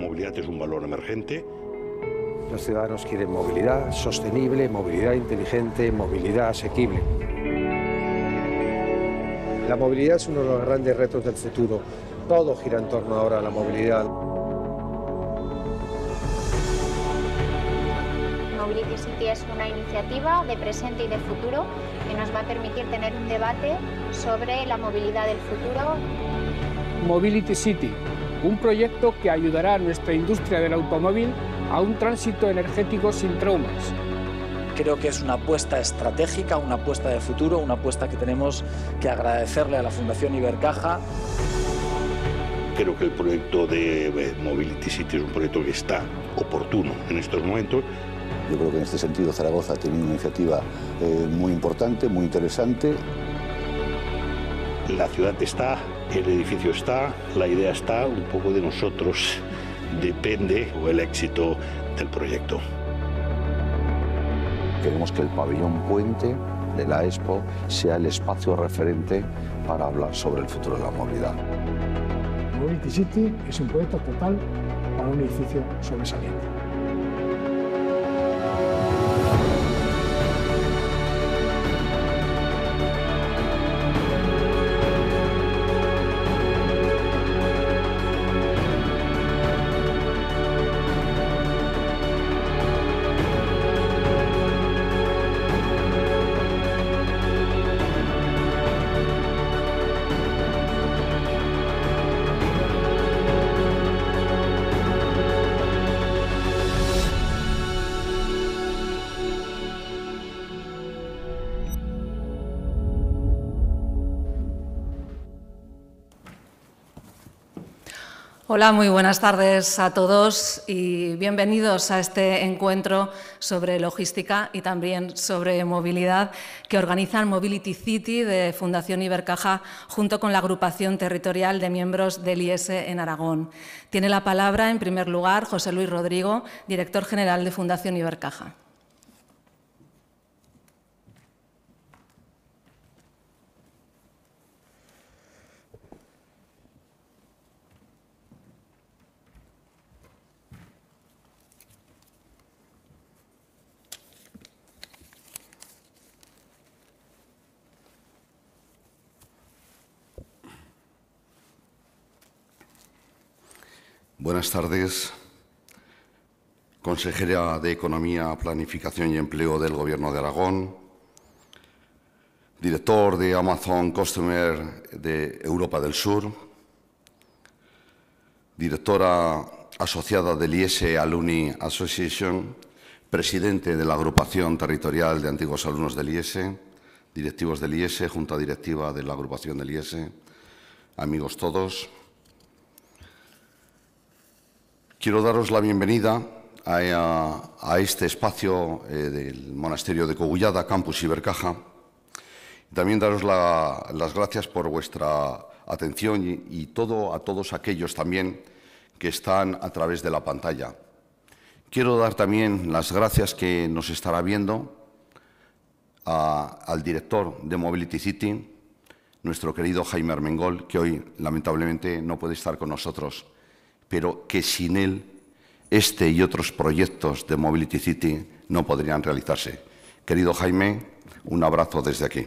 movilidad es un valor emergente. Los ciudadanos quieren movilidad sostenible, movilidad inteligente, movilidad asequible. La movilidad es uno de los grandes retos del futuro. Todo gira en torno ahora a la movilidad. Mobility City es una iniciativa de presente y de futuro que nos va a permitir tener un debate sobre la movilidad del futuro. Mobility City, un proyecto que ayudará a nuestra industria del automóvil a un tránsito energético sin traumas. Creo que es una apuesta estratégica, una apuesta de futuro, una apuesta que tenemos que agradecerle a la Fundación Ibercaja. Creo que el proyecto de eh, Mobility City es un proyecto que está oportuno en estos momentos. Yo creo que en este sentido Zaragoza tiene una iniciativa eh, muy importante, muy interesante la ciudad está, el edificio está, la idea está, un poco de nosotros depende el éxito del proyecto. Queremos que el pabellón puente de la Expo sea el espacio referente para hablar sobre el futuro de la movilidad. Mobility City es un proyecto total para un edificio sobresaliente. Hola, muy buenas tardes a todos y bienvenidos a este encuentro sobre logística y también sobre movilidad que organizan Mobility City de Fundación Ibercaja junto con la agrupación territorial de miembros del IES en Aragón. Tiene la palabra en primer lugar José Luis Rodrigo, director general de Fundación Ibercaja. Buenas tardes, consejera de Economía, Planificación y Empleo del Gobierno de Aragón, director de Amazon Customer de Europa del Sur, directora asociada del IES Alumni Association, presidente de la agrupación territorial de antiguos alumnos del IES, directivos del IES, junta directiva de la agrupación del IES, amigos todos. Quiero daros la bienvenida a, este espacio eh, del Monasterio de Cogullada, Campus Ibercaja. También daros las gracias por vuestra atención y, todo a todos aquellos también que están a través de la pantalla. Quiero dar también las gracias que nos estará viendo al director de Mobility City, nuestro querido Jaime Armengol, que hoy lamentablemente no puede estar con nosotros pero que sin él este y otros proyectos de Mobility City no podrían realizarse. Querido Jaime, un abrazo desde aquí.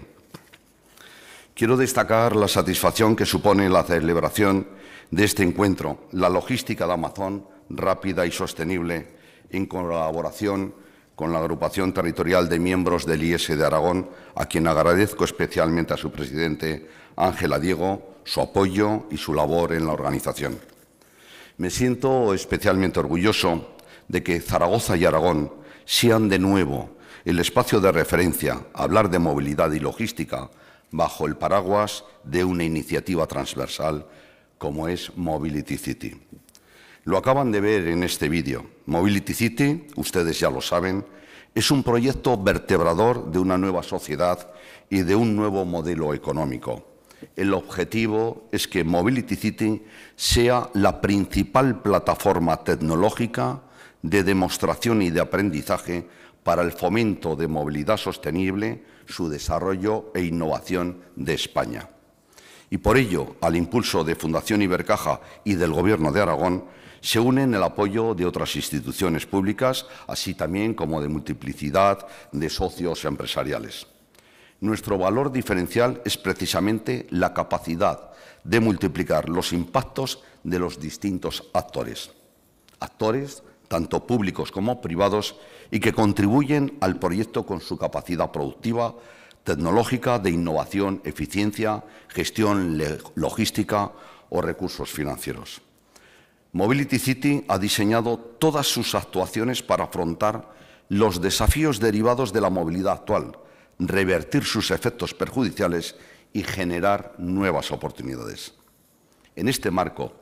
Quiero destacar la satisfacción que supone la celebración de este encuentro, la logística de Amazon rápida y sostenible, en colaboración con la agrupación territorial de miembros del IS de Aragón, a quien agradezco especialmente a su presidente Ángela Diego su apoyo y su labor en la organización. Me siento especialmente orgulloso de que Zaragoza y Aragón sean de nuevo el espacio de referencia a hablar de movilidad y logística bajo el paraguas de una iniciativa transversal como es Mobility City. Lo acaban de ver en este vídeo. Mobility City, ustedes ya lo saben, es un proyecto vertebrador de una nueva sociedad y de un nuevo modelo económico el objetivo es que Mobility City sea la principal plataforma tecnológica de demostración y de aprendizaje para el fomento de movilidad sostenible, su desarrollo e innovación de España. Y por ello, al impulso de Fundación Ibercaja y del Gobierno de Aragón, se unen el apoyo de otras instituciones públicas, así también como de multiplicidad de socios empresariales. Nuestro valor diferencial es precisamente la capacidad de multiplicar los impactos de los distintos actores. Actores tanto públicos como privados y que contribuyen al proyecto con su capacidad productiva, tecnológica, de innovación, eficiencia, gestión logística o recursos financieros. Mobility City ha diseñado todas sus actuaciones para afrontar los desafíos derivados de la movilidad actual, revertir sus efectos perjudiciales y generar nuevas oportunidades. En este marco,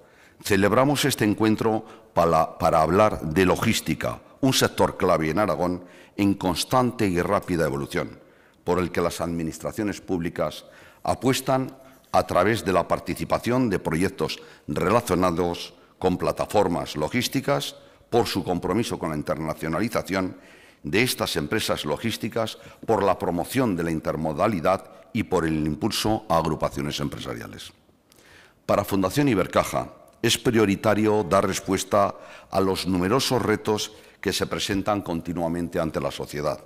celebramos este encuentro para, para, hablar de logística, un sector clave en Aragón en constante y rápida evolución, por el que las administraciones públicas apuestan a través de la participación de proyectos relacionados con plataformas logísticas por su compromiso con la internacionalización de estas empresas logísticas por la promoción de la intermodalidad y por el impulso a agrupaciones empresariales. Para Fundación Ibercaja es prioritario dar respuesta a los numerosos retos que se presentan continuamente ante la sociedad,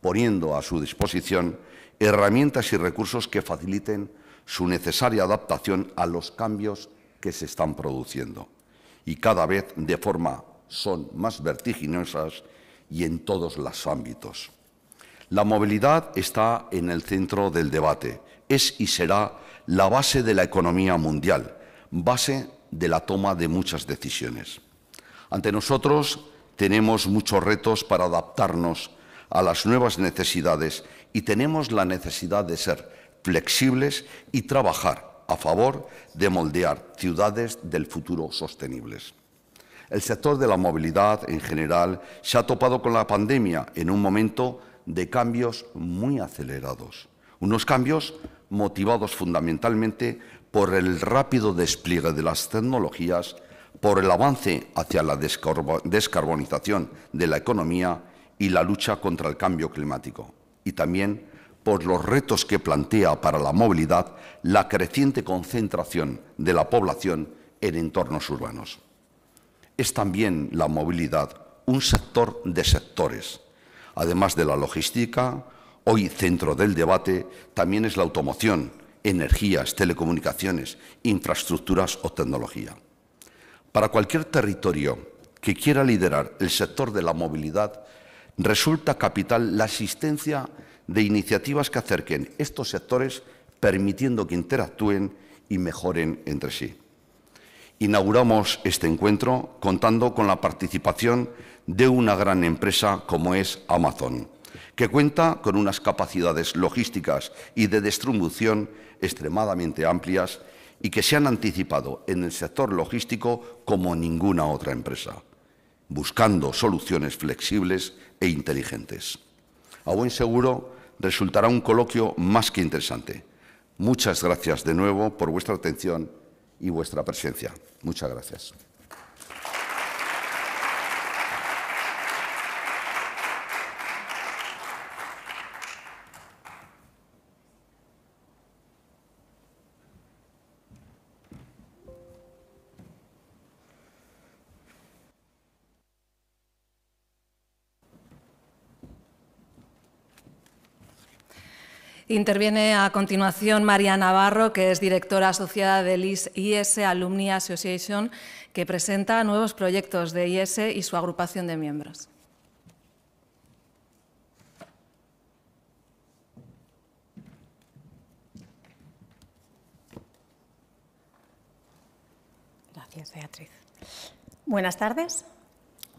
poniendo a su disposición herramientas y recursos que faciliten su necesaria adaptación a los cambios que se están produciendo y cada vez de forma son más vertiginosas y en todos los ámbitos. La movilidad está en el centro del debate. Es y será la base de la economía mundial, base de la toma de muchas decisiones. Ante nosotros tenemos muchos retos para adaptarnos a las nuevas necesidades y tenemos la necesidad de ser flexibles y trabajar a favor de moldear ciudades del futuro sostenibles. El sector de la movilidad en general se ha topado con la pandemia en un momento de cambios muy acelerados. Unos cambios motivados fundamentalmente por el rápido despliegue de las tecnologías, por el avance hacia la descarbonización de la economía y la lucha contra el cambio climático. Y también por los retos que plantea para la movilidad la creciente concentración de la población en entornos urbanos es también la movilidad un sector de sectores. Además de la logística, hoy centro del debate también es la automoción, energías, telecomunicaciones, infraestructuras o tecnología. Para cualquier territorio que quiera liderar el sector de la movilidad, resulta capital la existencia de iniciativas que acerquen estos sectores permitiendo que interactúen y mejoren entre sí inauguramos este encuentro contando con la participación de una gran empresa como es Amazon, que cuenta con unas capacidades logísticas y de distribución extremadamente amplias y que se han anticipado en el sector logístico como ninguna otra empresa, buscando soluciones flexibles e inteligentes. A buen seguro resultará un coloquio más que interesante. Muchas gracias de nuevo por vuestra atención y vuestra presencia. Muchas gracias. Interviene a continuación María Navarro, que es directora asociada del IS e e Alumni Association, que presenta nuevos proyectos de IS e y su agrupación de miembros. Gracias, Beatriz. Buenas tardes.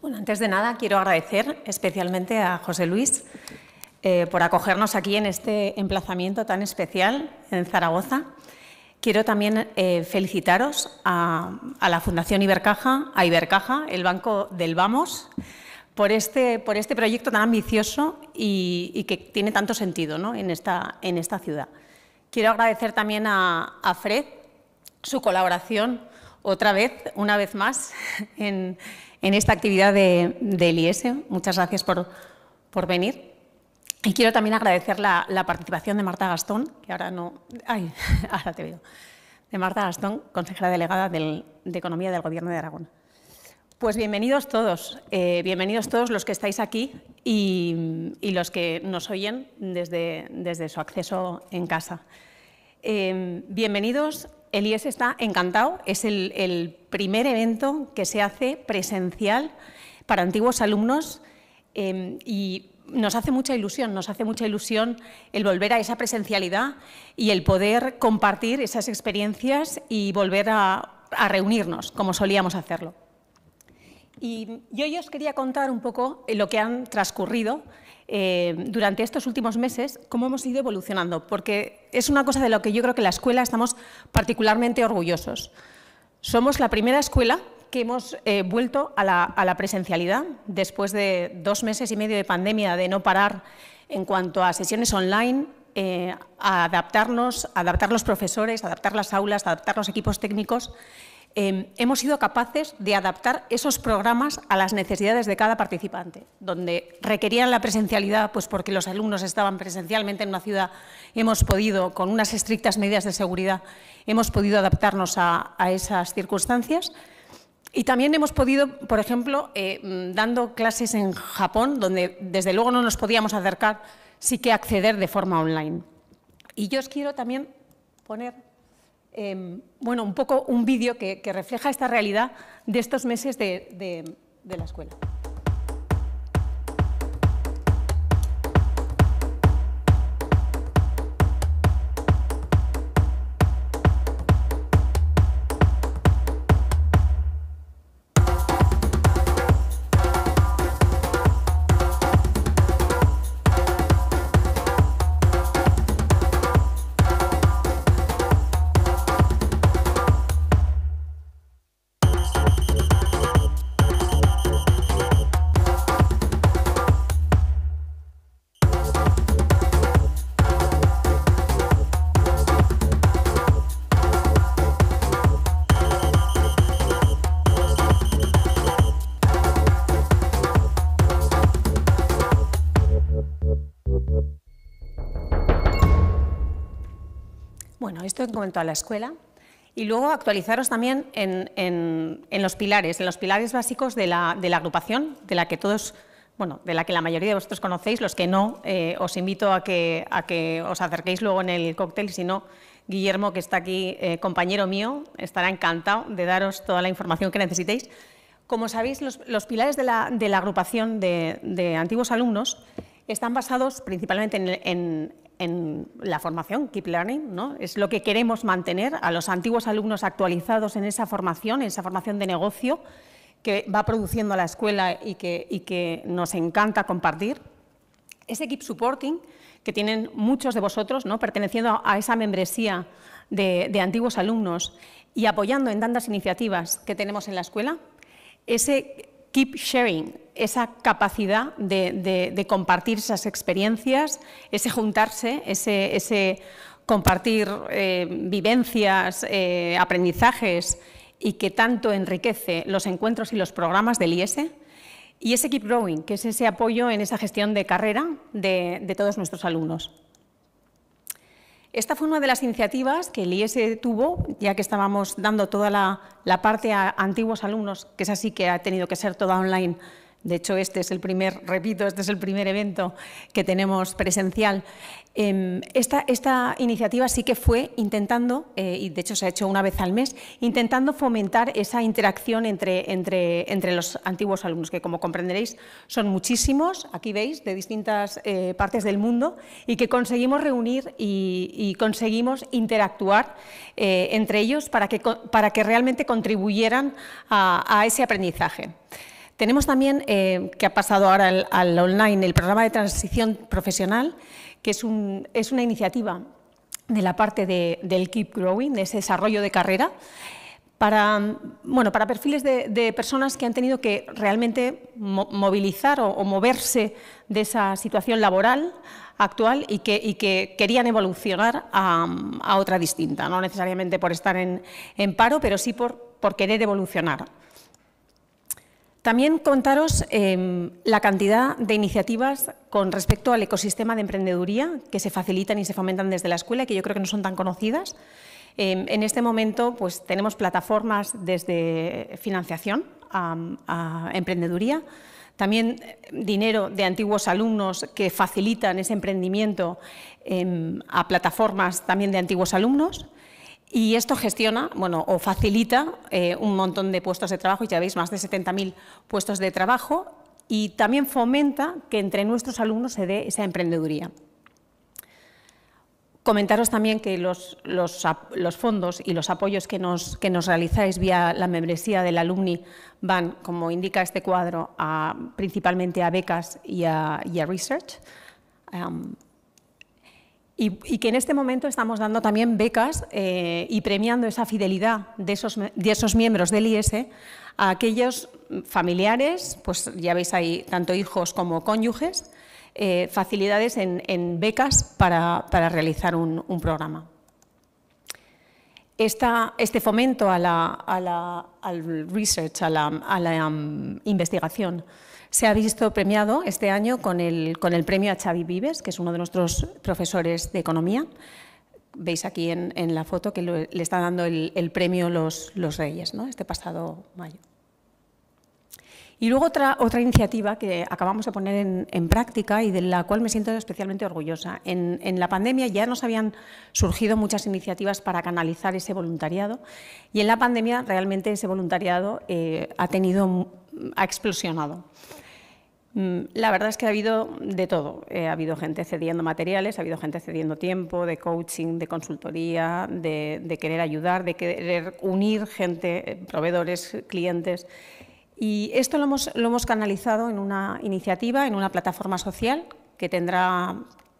Bueno, antes de nada quiero agradecer especialmente a José Luis eh, por acogernos aquí en este emplazamiento tan especial en Zaragoza. Quiero también eh, felicitaros a, la Fundación Ibercaja, a Ibercaja, el Banco del Vamos, por este, por este proyecto tan ambicioso y, que tiene tanto sentido ¿no? en, esta, en esta ciudad. Quiero agradecer también a, Fred su colaboración otra vez, una vez más, en, esta actividad del de, IES. Muchas gracias por, por venir. Y quiero también agradecer la, participación de Marta Gastón, que ahora no. Ay, ahora te veo. De Marta Gastón, consejera delegada de Economía del Gobierno de Aragón. Pues bienvenidos todos, eh, bienvenidos todos los que estáis aquí y, los que nos oyen desde, desde su acceso en casa. Em, bienvenidos. bienvenidos, IES está encantado, es el, primer evento que se hace presencial para antiguos alumnos em, y nos hace mucha ilusión, nos hace mucha ilusión el volver a esa presencialidad y el poder compartir esas experiencias y volver a, reunirnos como solíamos hacerlo. Y yo, os quería contar un poco lo que han transcurrido eh, durante estos últimos meses, cómo hemos ido evolucionando, porque es una cosa de lo que yo creo que la escuela estamos particularmente orgullosos. Somos la primera escuela que hemos eh, vuelto a la, presencialidad después de dos meses y medio de pandemia, de no parar en cuanto a sesiones online, eh, a adaptarnos, a adaptar los profesores, a adaptar las aulas, a adaptar los equipos técnicos. Eh, hemos sido capaces de adaptar esos programas a las necesidades de cada participante, donde requerían la presencialidad, pues porque los alumnos estaban presencialmente en una ciudad, hemos podido, con unas estrictas medidas de seguridad, hemos podido adaptarnos a esas circunstancias y también hemos podido, por ejemplo, eh, mm, dando clases en Japón, donde desde luego no nos podíamos acercar, sí que acceder de forma online. Y yo os quiero también poner em, bueno, un poco un vídeo que, refleja esta realidad de estos meses de la escuela. Esto en cuanto a la escuela. Y luego actualizaros también en, los pilares, en los pilares básicos de la, agrupación, de la que todos, bueno, de la que la mayoría de vosotros conocéis, los que no, eh, os invito a que, a que os acerquéis luego en el cóctel, si no, Guillermo, que está aquí, eh, compañero mío, estará encantado de daros toda la información que necesitéis. Como sabéis, los, pilares de la, agrupación de, antiguos alumnos están basados principalmente en en la formación, Keep Learning, ¿no? es lo que queremos mantener a los antiguos alumnos actualizados en esa formación, en esa formación de negocio que va produciendo la escuela y que, nos encanta compartir. Ese Keep Supporting, que tienen muchos de vosotros, perteneciendo a esa membresía de, antiguos alumnos y apoyando en tantas iniciativas que tenemos en la escuela, ese keep sharing, esa capacidad de, compartir esas experiencias, ese juntarse, ese, compartir eh, vivencias, eh, aprendizajes y que tanto enriquece los encuentros y los programas del IES. E, y ese Keep Growing, que es ese apoyo en esa gestión de carrera de todos nuestros alumnos. Esta fue una de las iniciativas que el IES e tuvo, ya que estábamos dando toda la, parte a antiguos alumnos, que es así que ha tenido que ser toda online. De hecho, este es el primer, repito, este es el primer evento que tenemos presencial. Em, esta, esta, iniciativa sí que fue intentando, eh, y de hecho se ha hecho una vez al mes, intentando fomentar esa interacción entre, entre, entre los antiguos alumnos, que como comprenderéis son muchísimos, aquí veis, de distintas eh, partes del mundo, y que conseguimos reunir y, conseguimos interactuar eh, entre ellos para que, para que realmente contribuyeran a ese aprendizaje. Tenemos también, eh, que ha pasado ahora al, online, el programa de transición profesional, que es, una iniciativa de la parte del Keep Growing, de ese desarrollo de carrera, para, perfiles de, personas que han tenido que realmente movilizar o, moverse de esa situación laboral actual y que, querían evolucionar a, otra distinta, no necesariamente por estar en, paro, pero sí por, por querer evolucionar. También contaros em, la cantidad de iniciativas con respecto al ecosistema de emprendeduría que se facilitan y se fomentan desde la escuela y que yo creo que no son tan conocidas. Em, en este momento pues, tenemos plataformas desde financiación a, emprendeduría, también eh, dinero de antiguos alumnos que facilitan ese emprendimiento em, a plataformas también de antiguos alumnos. Y esto gestiona, bueno, o facilita eh, un montón de puestos de trabajo, ya veis, más de 70.000 puestos de trabajo, y también fomenta que entre nuestros alumnos se dé esa emprendeduría. Comentaros también que los, fondos y los apoyos que nos, realizáis vía la membresía del alumni van, como indica este cuadro, principalmente a becas y a, research. Y, que en este momento estamos dando también becas eh, y premiando esa fidelidad de esos, miembros del IES e a aquellos familiares, pues ya veis ahí tanto hijos como cónyuges, eh, facilidades en, becas para, realizar un, programa. este fomento a la, al research, a la, mm, investigación, se ha visto premiado este año con el, con el premio a Xavi Vives, que es uno de nuestros profesores de economía. Veis aquí en, la foto que le está dando el, premio los, los Reyes, ¿no? este pasado mayo. Y luego otra, otra iniciativa que acabamos de poner en, práctica y de la cual me siento especialmente orgullosa. En, la pandemia ya nos habían surgido muchas iniciativas para canalizar ese voluntariado y en la pandemia realmente ese voluntariado eh, ha tenido ha explosionado. Mm, la verdad es que ha habido de todo. Eh, ha habido gente cediendo materiales, ha habido gente cediendo tiempo, de coaching, de consultoría, de, querer ayudar, de querer unir gente, eh, proveedores, clientes. Y esto lo hemos, canalizado en una iniciativa, en una plataforma social que tendrá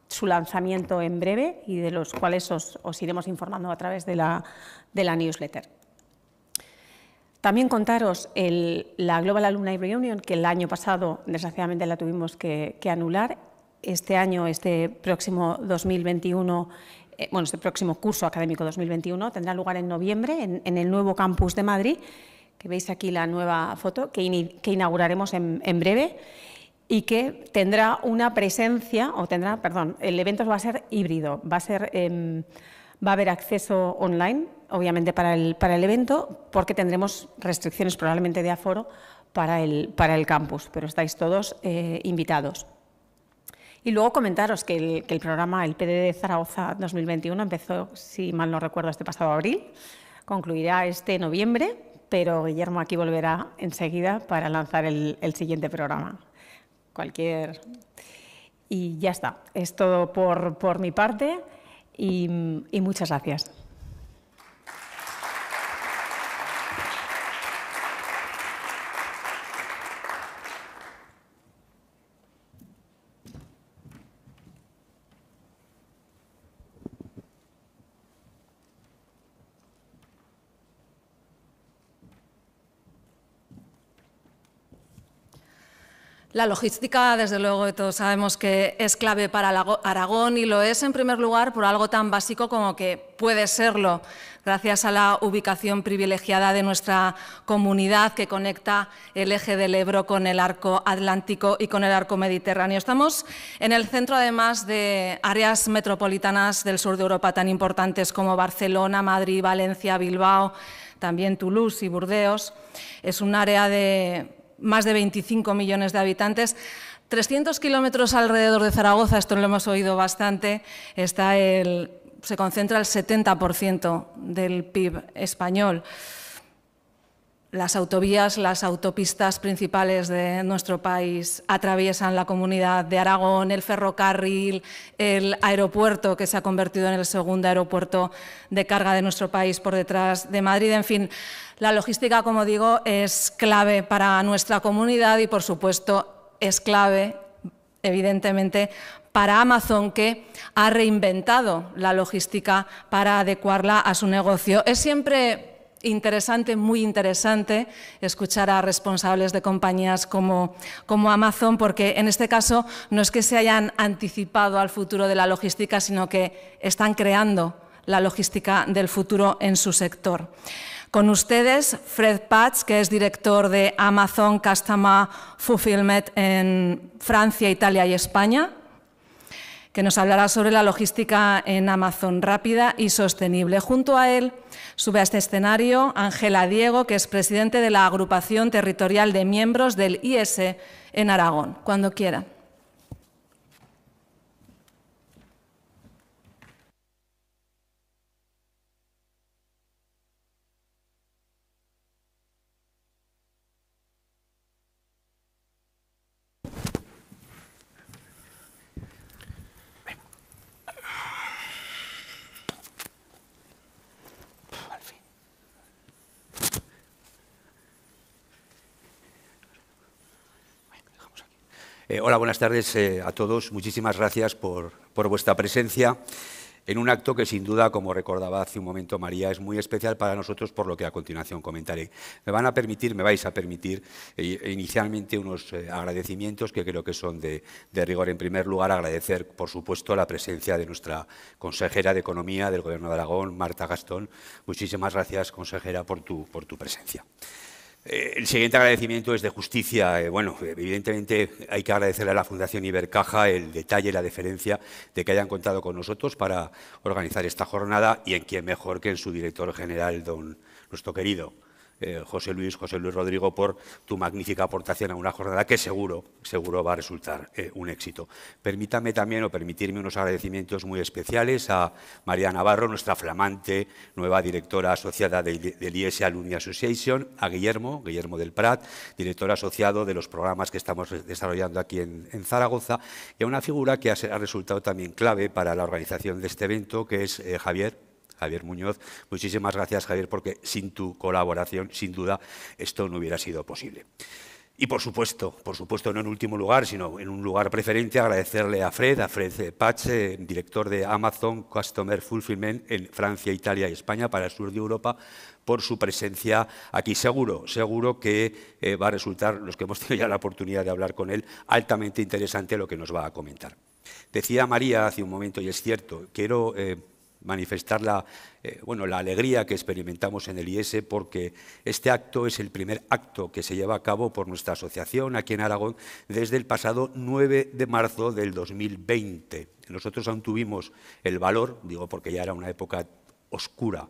su lanzamiento en breve y de los cuales os, iremos informando a través de la newsletter. También contaros la Global Alumni Reunion, que el año pasado desgraciadamente la tuvimos que, anular. Este año, este próximo 2021, eh, bueno, este próximo curso académico 2021 tendrá lugar en noviembre en, el nuevo campus de Madrid, que veis aquí la nueva foto, que, inauguraremos en, breve y que tendrá una presencia, o tendrá, perdón, el evento va a ser híbrido, va a ser em, Va a haber acceso online, obviamente, para el, para el evento, porque tendremos restricciones probablemente de aforo para el, para el campus, pero estáis todos eh, invitados. Y luego comentaros que el, que el programa, el PDD Zaragoza 2021, empezó, si mal no recuerdo, este pasado abril, concluirá este noviembre, pero Guillermo aquí volverá enseguida para lanzar el, siguiente programa. Cualquier. Y ya está, es todo por, por mi parte y, muchas gracias. La logística, desde luego, todos sabemos que es clave para Aragón y lo es, en primer lugar, por algo tan básico como que puede serlo, gracias a la ubicación privilegiada de nuestra comunidad que conecta el eje del Ebro con el arco atlántico y con el arco mediterráneo. Estamos en el centro, además, de áreas metropolitanas del sur de Europa tan importantes como Barcelona, Madrid, Valencia, Bilbao, también Toulouse y Burdeos. Es un área de más de 25 millones de habitantes. 300 kilómetros alrededor de Zaragoza, esto lo hemos oído bastante, está se concentra el 70% del PIB español. Las autovías, las autopistas principales de nuestro país atraviesan la comunidad de Aragón, el ferrocarril, el aeropuerto que se ha convertido en el segundo aeropuerto de carga de nuestro país por detrás de Madrid. En fin, la logística, como digo, es clave para nuestra comunidad y, por supuesto, es clave, evidentemente, para Amazon que ha reinventado la logística para adecuarla a su negocio. Es siempre interesante, muy interesante, escuchar a responsables de compañías como, Amazon, porque en este caso no es que se hayan anticipado al futuro de la logística, sino que están creando la logística del futuro en su sector. Con ustedes, Fred Pats, que es director de Amazon Customer Fulfillment en Francia, Italia y España que nos hablará sobre la logística en Amazon rápida y sostenible. Junto a él sube a este escenario Ángela Diego, que es presidente de la Agrupación Territorial de Miembros del IS e en Aragón. Cuando quiera. Eh, hola, buenas tardes eh, a todos. Muchísimas gracias por, por, vuestra presencia en un acto que sin duda, como recordaba hace un momento María, es muy especial para nosotros por lo que a continuación comentaré. Me van a permitir, me vais a permitir eh, inicialmente unos agradecimientos que creo que son de, de rigor. En primer lugar, agradecer, por supuesto, la presencia de nuestra consejera de Economía del Gobierno de Aragón, Marta Gastón. Muchísimas gracias, consejera, por tu, por tu presencia. Eh, el siguiente agradecimiento es de justicia. Eh, bueno, evidentemente hay que agradecer a la Fundación Ibercaja el detalle y la deferencia de que hayan contado con nosotros para organizar esta jornada y en quien mejor que en su director general, don nuestro querido eh, José Luis, José Luis Rodrigo, por tu magnífica aportación a una jornada que seguro, seguro va a resultar eh, un éxito. Permítame también o permitirme unos agradecimientos muy especiales a María Navarro, nuestra flamante nueva directora asociada del, IS Alumni Association, a Guillermo, Guillermo del Prat, director asociado de los programas que estamos desarrollando aquí en, Zaragoza, y a una figura que ha, resultado también clave para la organización de este evento, que es eh, Javier Javier Muñoz. Muchísimas gracias, Javier, porque sin tu colaboración, sin duda, esto no hubiera sido posible. Y por supuesto, por supuesto, no en último lugar, sino en un lugar preferente, agradecerle a Fred, a Fred Pache, director de Amazon Customer Fulfillment en Francia, Italia y España para el sur de Europa, por su presencia aquí. Seguro, seguro que eh, va a resultar, los que hemos tenido ya la oportunidad de hablar con él, altamente interesante lo que nos va a comentar. Decía María hace un momento, y es cierto, quiero eh, manifestar la, eh, bueno, la alegría que experimentamos en el IES e porque este acto es el primer acto que se lleva a cabo por nuestra asociación aquí en Aragón desde el pasado 9 de marzo del 2020. Nosotros aún tuvimos el valor, digo porque ya era una época oscura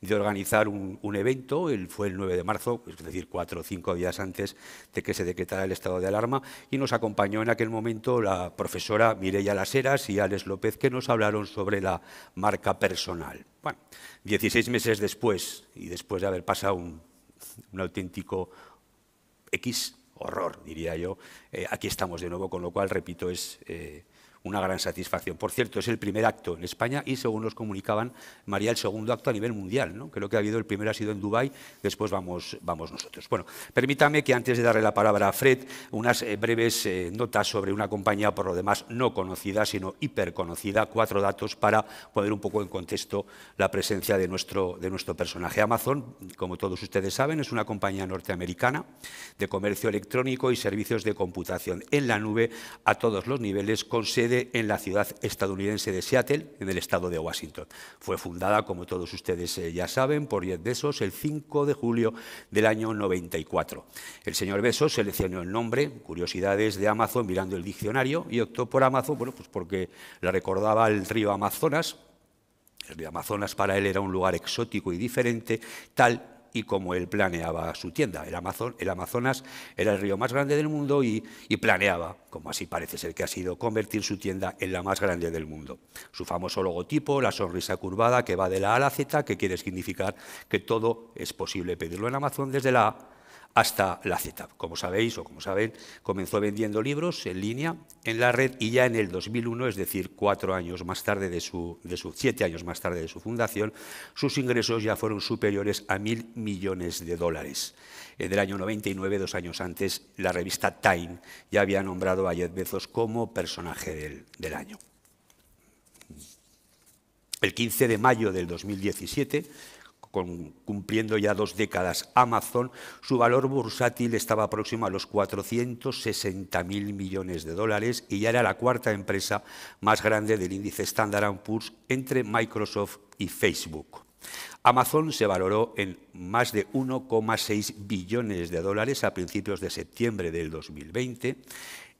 de organizar un, evento, fue el 9 de marzo, es decir, cuatro o cinco días antes de que se decretara el estado de alarma, y nos acompañó en aquel momento la profesora Mireia Laseras y Alex López, que nos hablaron sobre la marca personal. Bueno, 16 meses después, y después de haber pasado un, auténtico X horror, diría yo, eh, aquí estamos de nuevo, con lo cual, repito, es... Eh, una gran satisfacción. Por cierto, es el primer acto en España y, según nos comunicaban, María, el segundo acto a nivel mundial. ¿no? Creo que ha habido el primero ha sido en Dubái, después vamos, vamos nosotros. Bueno, permítame que antes de darle la palabra a Fred, unas eh, breves eh, notas sobre una compañía por lo demás no conocida, sino hiperconocida, cuatro datos para poner un poco en contexto la presencia de nuestro, de nuestro personaje. Amazon, como todos ustedes saben, es una compañía norteamericana de comercio electrónico y servicios de computación en la nube a todos los niveles, con sede en la ciudad estadounidense de Seattle, en el estado de Washington. Fue fundada, como todos ustedes eh, ya saben, por Jeff Bezos el 5 de julio del año 94. El señor Bezos seleccionó el nombre, curiosidades de Amazon, mirando el diccionario, y optó por Amazon, bueno, pues porque la recordaba el río Amazonas, el río Amazonas para él era un lugar exótico y diferente, tal y como él planeaba su tienda. El, Amazon, el Amazonas era el río más grande del mundo y, y, planeaba, como así parece ser que ha sido, convertir su tienda en la más grande del mundo. Su famoso logotipo, la sonrisa curvada que va de la A a la Z, que quiere significar que todo es posible pedirlo en Amazon desde la A hasta la Z. Como sabéis o como saben, comenzó vendiendo libros en línea en la red y ya en el 2001, es decir, cuatro años más tarde de su, siete años más tarde de su fundación, sus ingresos ya fueron superiores a mil millones de dólares. En el año 99, dos años antes, la revista Time ya había nombrado a Jeff Bezos como personaje del, del año. El 15 de mayo del 2017 cumpliendo ya dos décadas Amazon, su valor bursátil estaba próximo a los 460 millones de dólares y ya era la cuarta empresa más grande del índice Standard Poor's entre Microsoft y Facebook. Amazon se valoró en más de 1,6 billones de dólares a principios de septiembre del 2020.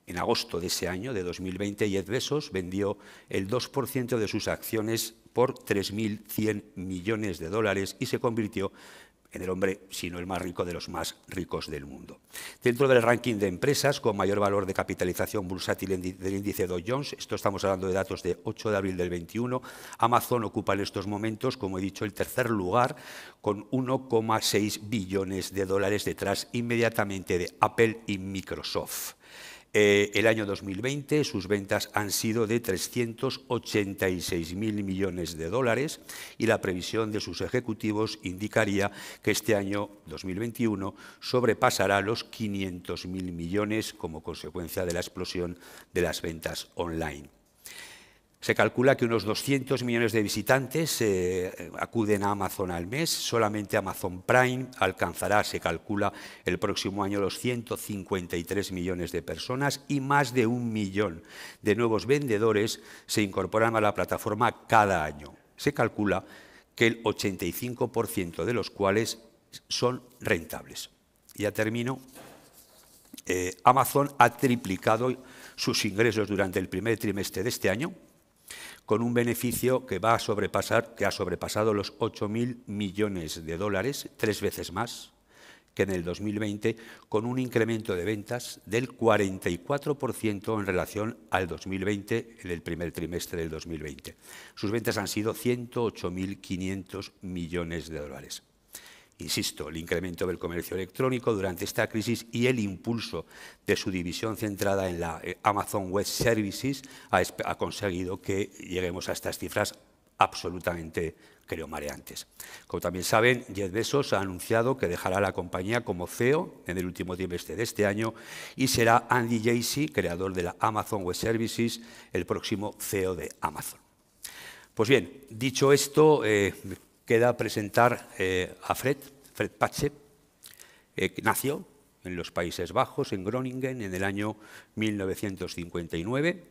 En agosto de ese año, de 2020, Jeff Bezos vendió el 2% de sus acciones por 3.100 millones de dólares y se convirtió en el hombre, sino el más rico de los más ricos del mundo. Dentro del ranking de empresas con mayor valor de capitalización bursátil del índice Dow Jones, esto estamos hablando de datos de 8 de abril del 21, Amazon ocupa en estos momentos, como he dicho, el tercer lugar con 1,6 billones de dólares detrás inmediatamente de Apple y Microsoft. Eh, el año 2020 sus ventas han sido de 386 millones de dólares y la previsión de sus ejecutivos indicaría que este año 2021 sobrepasará los 500 millones como consecuencia de la explosión de las ventas online. Se calcula que unos 200 millones de visitantes eh, acuden a Amazon al mes. Solamente Amazon Prime alcanzará, se calcula, el próximo año los 153 millones de personas y más de un millón de nuevos vendedores se incorporan a la plataforma cada año. Se calcula que el 85% de los cuales son rentables. Ya termino. Eh, Amazon ha triplicado sus ingresos durante el primer trimestre de este año con un beneficio que va a sobrepasar, que ha sobrepasado los 8.000 millones de dólares, tres veces más que en el 2020, con un incremento de ventas del 44% en relación al 2020, en el primer trimestre del 2020. Sus ventas han sido 108.500 millones de dólares. Insisto, el incremento del comercio electrónico durante esta crisis y el impulso de su división centrada en la eh, Amazon Web Services ha, conseguido que lleguemos a estas cifras absolutamente, creo, Como también saben, Jeff Bezos ha anunciado que dejará la compañía como CEO en el último trimestre de este año y será Andy Jassy, creador de la Amazon Web Services, el próximo CEO de Amazon. Pues bien, dicho esto, eh, queda presentar eh, a Fred, Fred Pache, eh, nació en los Países Bajos, en Groningen, en el año 1959.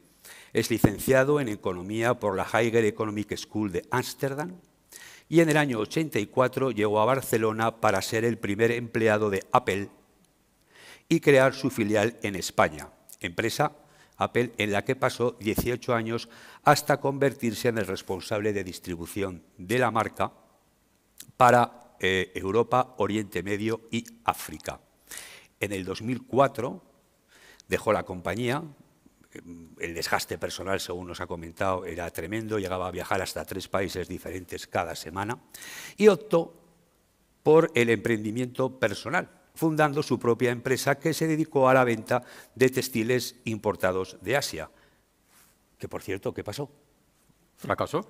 Es licenciado en Economía por la Higher Economic School de Ámsterdam y en el año 84 llegó a Barcelona para ser el primer empleado de Apple y crear su filial en España, empresa Apple en la que pasó 18 años hasta convertirse en el responsable de distribución de la marca para eh, Europa, Oriente Medio y África. En el 2004 dejó la compañía, em, el desgaste personal, según nos ha comentado, era tremendo, llegaba a viajar hasta tres países diferentes cada semana, y optó por el emprendimiento personal, fundando su propia empresa que se dedicó a la venta de textiles importados de Asia. Que por cierto, ¿qué pasó? Fracasó.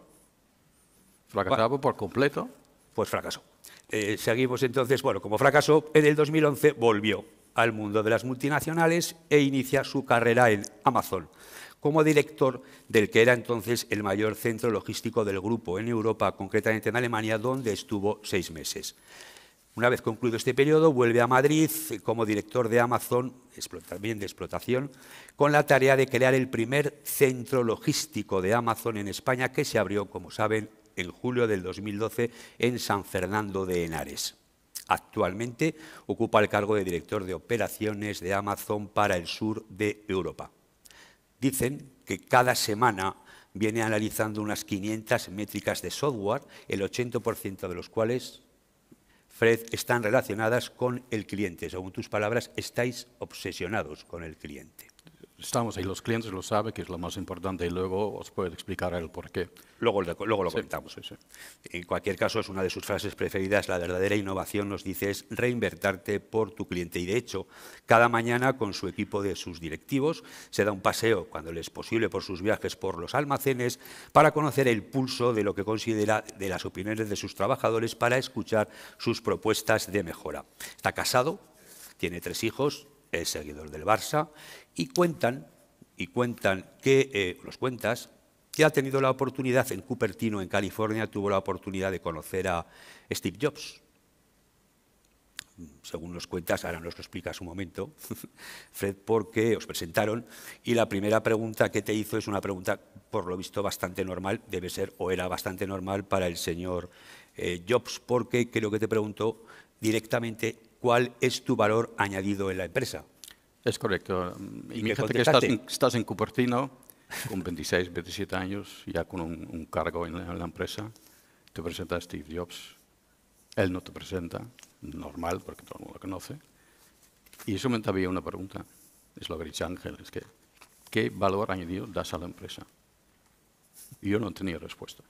Fracasaba por completo pues fracasó. Eh, seguimos entonces, bueno, como fracasó, en el 2011 volvió al mundo de las multinacionales e inicia su carrera en Amazon como director del que era entonces el mayor centro logístico del grupo en Europa, concretamente en Alemania, donde estuvo seis meses. Una vez concluido este periodo, vuelve a Madrid como director de Amazon, también de explotación, con la tarea de crear el primer centro logístico de Amazon en España, que se abrió, como saben, en julio del 2012 en San Fernando de Henares. Actualmente ocupa el cargo de director de operaciones de Amazon para el sur de Europa. Dicen que cada semana viene analizando unas 500 métricas de software, el 80% de los cuales, Fred, están relacionadas con el cliente. Según tus palabras, estáis obsesionados con el cliente estamos ahí, los clientes lo saben, que es lo más importante, y luego os puedo explicar el por qué. Luego, luego lo comentamos. En cualquier caso, es una de sus frases preferidas, la verdadera innovación, nos dice, es reinvertarte por tu cliente. Y de hecho, cada mañana con su equipo de sus directivos se da un paseo, cuando le es posible, por sus viajes por los almacenes, para conocer el pulso de lo que considera de las opiniones de sus trabajadores, para escuchar sus propuestas de mejora. Está casado, tiene tres hijos, el seguidor del Barça, y cuentan, y cuentan que, eh, los cuentas, que ha tenido la oportunidad en Cupertino, en California, tuvo la oportunidad de conocer a Steve Jobs. Según los cuentas, ahora nos lo explicas un momento, Fred, porque os presentaron y la primera pregunta que te hizo es una pregunta, por lo visto, bastante normal, debe ser o era bastante normal para el señor eh, Jobs, porque creo que te preguntó directamente cuál es tu valor añadido en la empresa. Es correcto. Y que estás en, Cupertino con 26, 27 años, ya con un, cargo en la, empresa. Te presenta Steve Jobs. Él no te presenta, normal, porque todo el mundo lo conoce. Y eso me había una pregunta. Es lo que dice Ángel, es que, ¿qué valor añadido das a la empresa? Y yo no tenía respuesta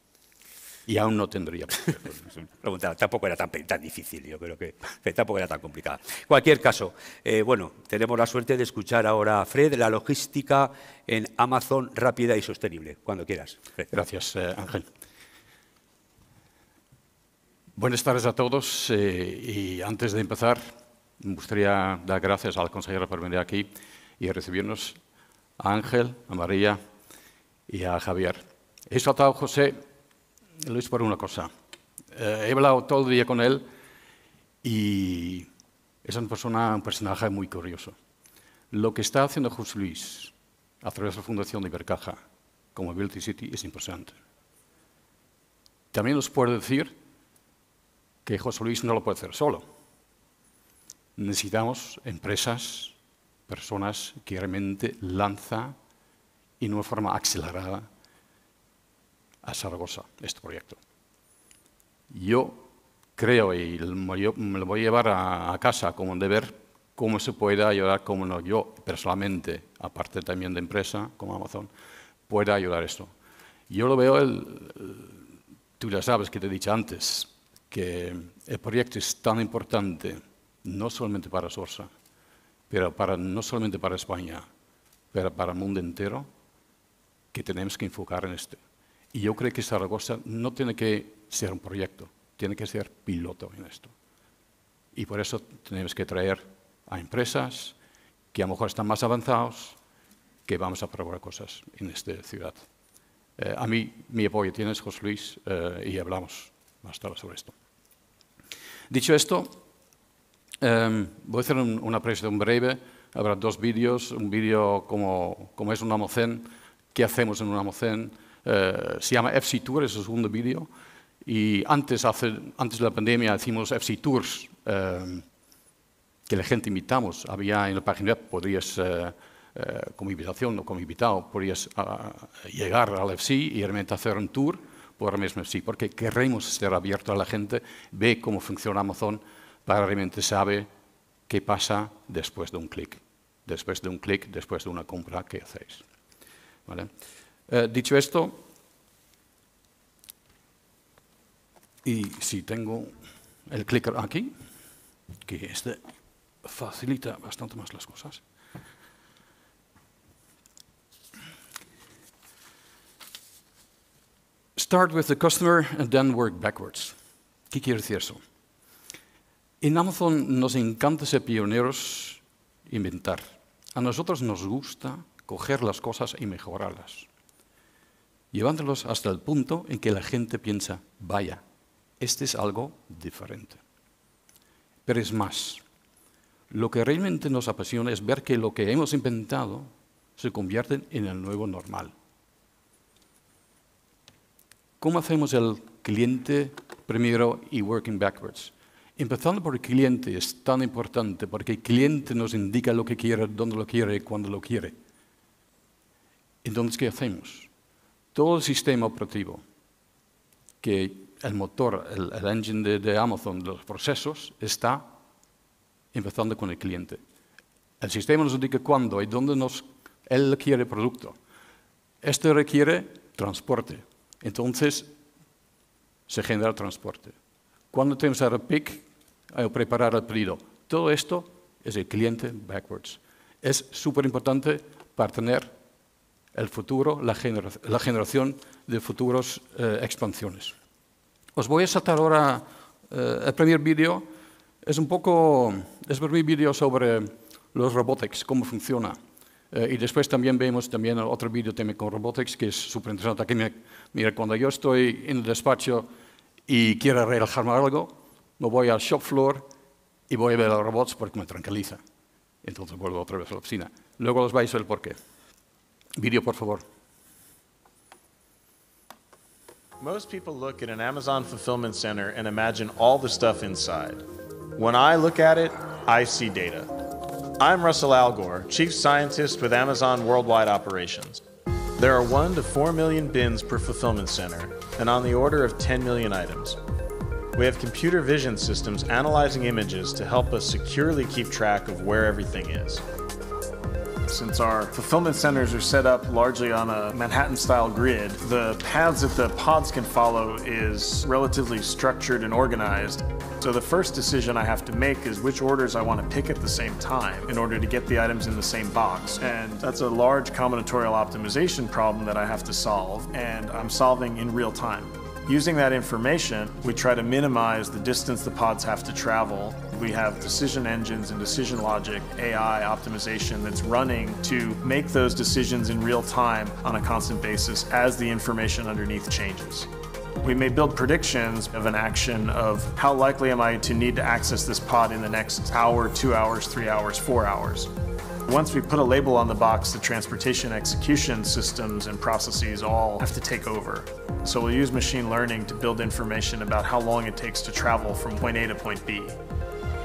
y aún no tendría pues, tampoco era tan, difícil yo creo que, tampoco era tan complicada cualquier caso eh, bueno tenemos la suerte de escuchar ahora a Fred la logística en Amazon rápida y sostenible cuando quieras gracias eh, Ángel buenas tardes a todos eh, y antes de empezar me gustaría dar gracias al consejero por venir aquí y a recibirnos a Ángel a María y a Javier ha estado José Luis por una cosa. Eh, he hablado todo el día con él y es una persona, un personaje muy curioso. Lo que está haciendo José Luis a través de la Fundación de Ibercaja como Ability City es importante. También os puedo decir que José Luis no lo puede hacer solo. Necesitamos empresas, personas que realmente lanzan y de una forma acelerada a Zaragoza este proyecto. Yo creo y me lo voy a llevar a, casa como un deber cómo se puede ayudar, como yo personalmente, aparte también de empresa como Amazon, pueda ayudar esto. Yo lo veo, el, tú ya sabes que te he dicho antes, que el proyecto es tan importante, no solamente para Sorsa, pero para, no solamente para España, pero para el mundo entero, que tenemos que enfocar en esto. Y yo creo que Zaragoza no tiene que ser un proyecto, tiene que ser piloto en esto. Y por eso tenemos que traer a empresas que a lo mejor están más avanzados, que vamos a probar cosas en esta ciudad. Eh, a mí, mi apoyo tiene José Luis, eh, y hablamos más tarde sobre esto. Dicho esto, em, voy a hacer una presentación breve. Habrá dos vídeos, un vídeo como, como es un almacén, qué hacemos en un almacén, eh, se llama FC Tour, es el segundo vídeo. Y antes, de la pandemia hicimos FC Tours, eh, que la gente invitamos. Había en la página web, podrías, eh, como invitación o como invitado, podrías ah, llegar al FC y realmente hacer un tour por el mismo FC, porque queremos ser abiertos a la gente, ve cómo funciona Amazon, para realmente saber qué pasa después de un clic, después de un clic, después de una compra que hacéis. ¿Vale? Eh, dicho esto, y si tengo el clicker aquí, que este facilita bastante más las cosas. Start with the customer and then work backwards. ¿Qué quiere decir eso? En Amazon nos encanta ser pioneros, inventar. A nosotros nos gusta coger las cosas y mejorarlas llevándolos hasta el punto en que la gente piensa, vaya, este es algo diferente. Pero es más, lo que realmente nos apasiona es ver que lo que hemos inventado se convierte en el nuevo normal. ¿Cómo hacemos el cliente primero y working backwards? Empezando por el cliente es tan importante porque el cliente nos indica lo que quiere, dónde lo quiere, cuándo lo quiere. Entonces, ¿qué hacemos? todo el sistema operativo, que el motor, el, engine de, de, Amazon, los procesos, está empezando con el cliente. El sistema nos indica cuándo y dónde nos, él quiere producto. Esto requiere transporte. Entonces, se genera transporte. Cuando tenemos el pick, hay eh, que preparar el pedido. Todo esto es el cliente backwards. Es súper importante para tener el futuro, la, generación de futuras eh, expansiones. Os voy a saltar ahora eh, el primer vídeo. Es un poco, es mi vídeo sobre los robotics, cómo funciona. Eh, y después también vemos también otro vídeo también con robotics, que es súper interesante. Aquí, mira, cuando yo estoy en el despacho y quiero relajarme algo, me voy al shop floor y voy a ver a los robots porque me tranquiliza. Entonces vuelvo otra vez a la oficina. Luego os vais a ver por qué. Video, por favor. Most people look at an Amazon fulfillment center and imagine all the stuff inside. When I look at it, I see data. I'm Russell Algor, Chief Scientist with Amazon Worldwide Operations. There are 1 to 4 million bins per fulfillment center and on the order of 10 million items. We have computer vision systems analyzing images to help us securely keep track of where everything is. Since our fulfillment centers are set up largely on a Manhattan style grid, the paths that the pods can follow is relatively structured and organized. So the first decision I have to make is which orders I want to pick at the same time in order to get the items in the same box. And that's a large combinatorial optimization problem that I have to solve, and I'm solving in real time. Using that information, we try to minimize the distance the pods have to travel. We have decision engines and decision logic, AI optimization that's running to make those decisions in real time on a constant basis as the information underneath changes. We may build predictions of an action of how likely am I to need to access this pod in the next hour, two hours, three hours, four hours. Once we put a label on the box, the transportation execution systems and processes all have to take over. So we'll use machine learning to build information about how long it takes to travel from point A to point B.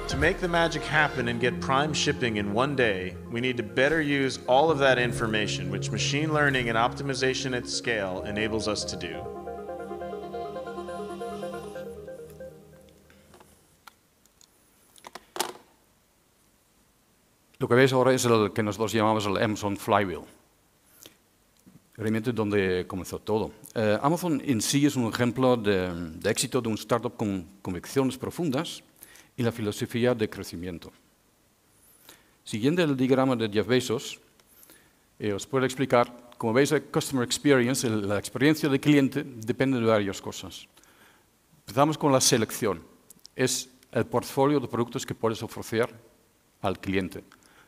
To make the magic happen and get prime shipping in one day, we need to better use all of that information, which machine learning and optimization at scale enables us to do. Lo que veis ahora es el que nosotros llamamos el Amazon Flywheel, realmente donde comenzó todo. Eh, Amazon en sí es un ejemplo de, éxito de un startup con convicciones profundas y la filosofía de crecimiento. Siguiendo el diagrama de Jeff Bezos, eh, os puedo explicar, como veis, el Customer Experience, la experiencia del cliente, depende de varias cosas. Empezamos con la selección. Es el portfolio de productos que puedes ofrecer al cliente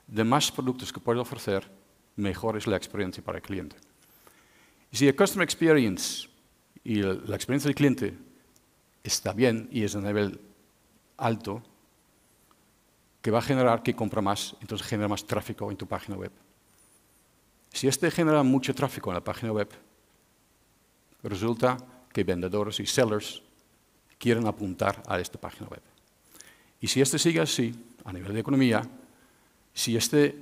de más productos que puedes ofrecer, mejor es la experiencia para el cliente. Si el Customer Experience y la experiencia del cliente está bien y es a nivel alto, que va a generar que compra más, entonces genera más tráfico en tu página web. Si este genera mucho tráfico en la página web, resulta que vendedores y sellers quieren apuntar a esta página web. Y si este sigue así, a nivel de economía, si este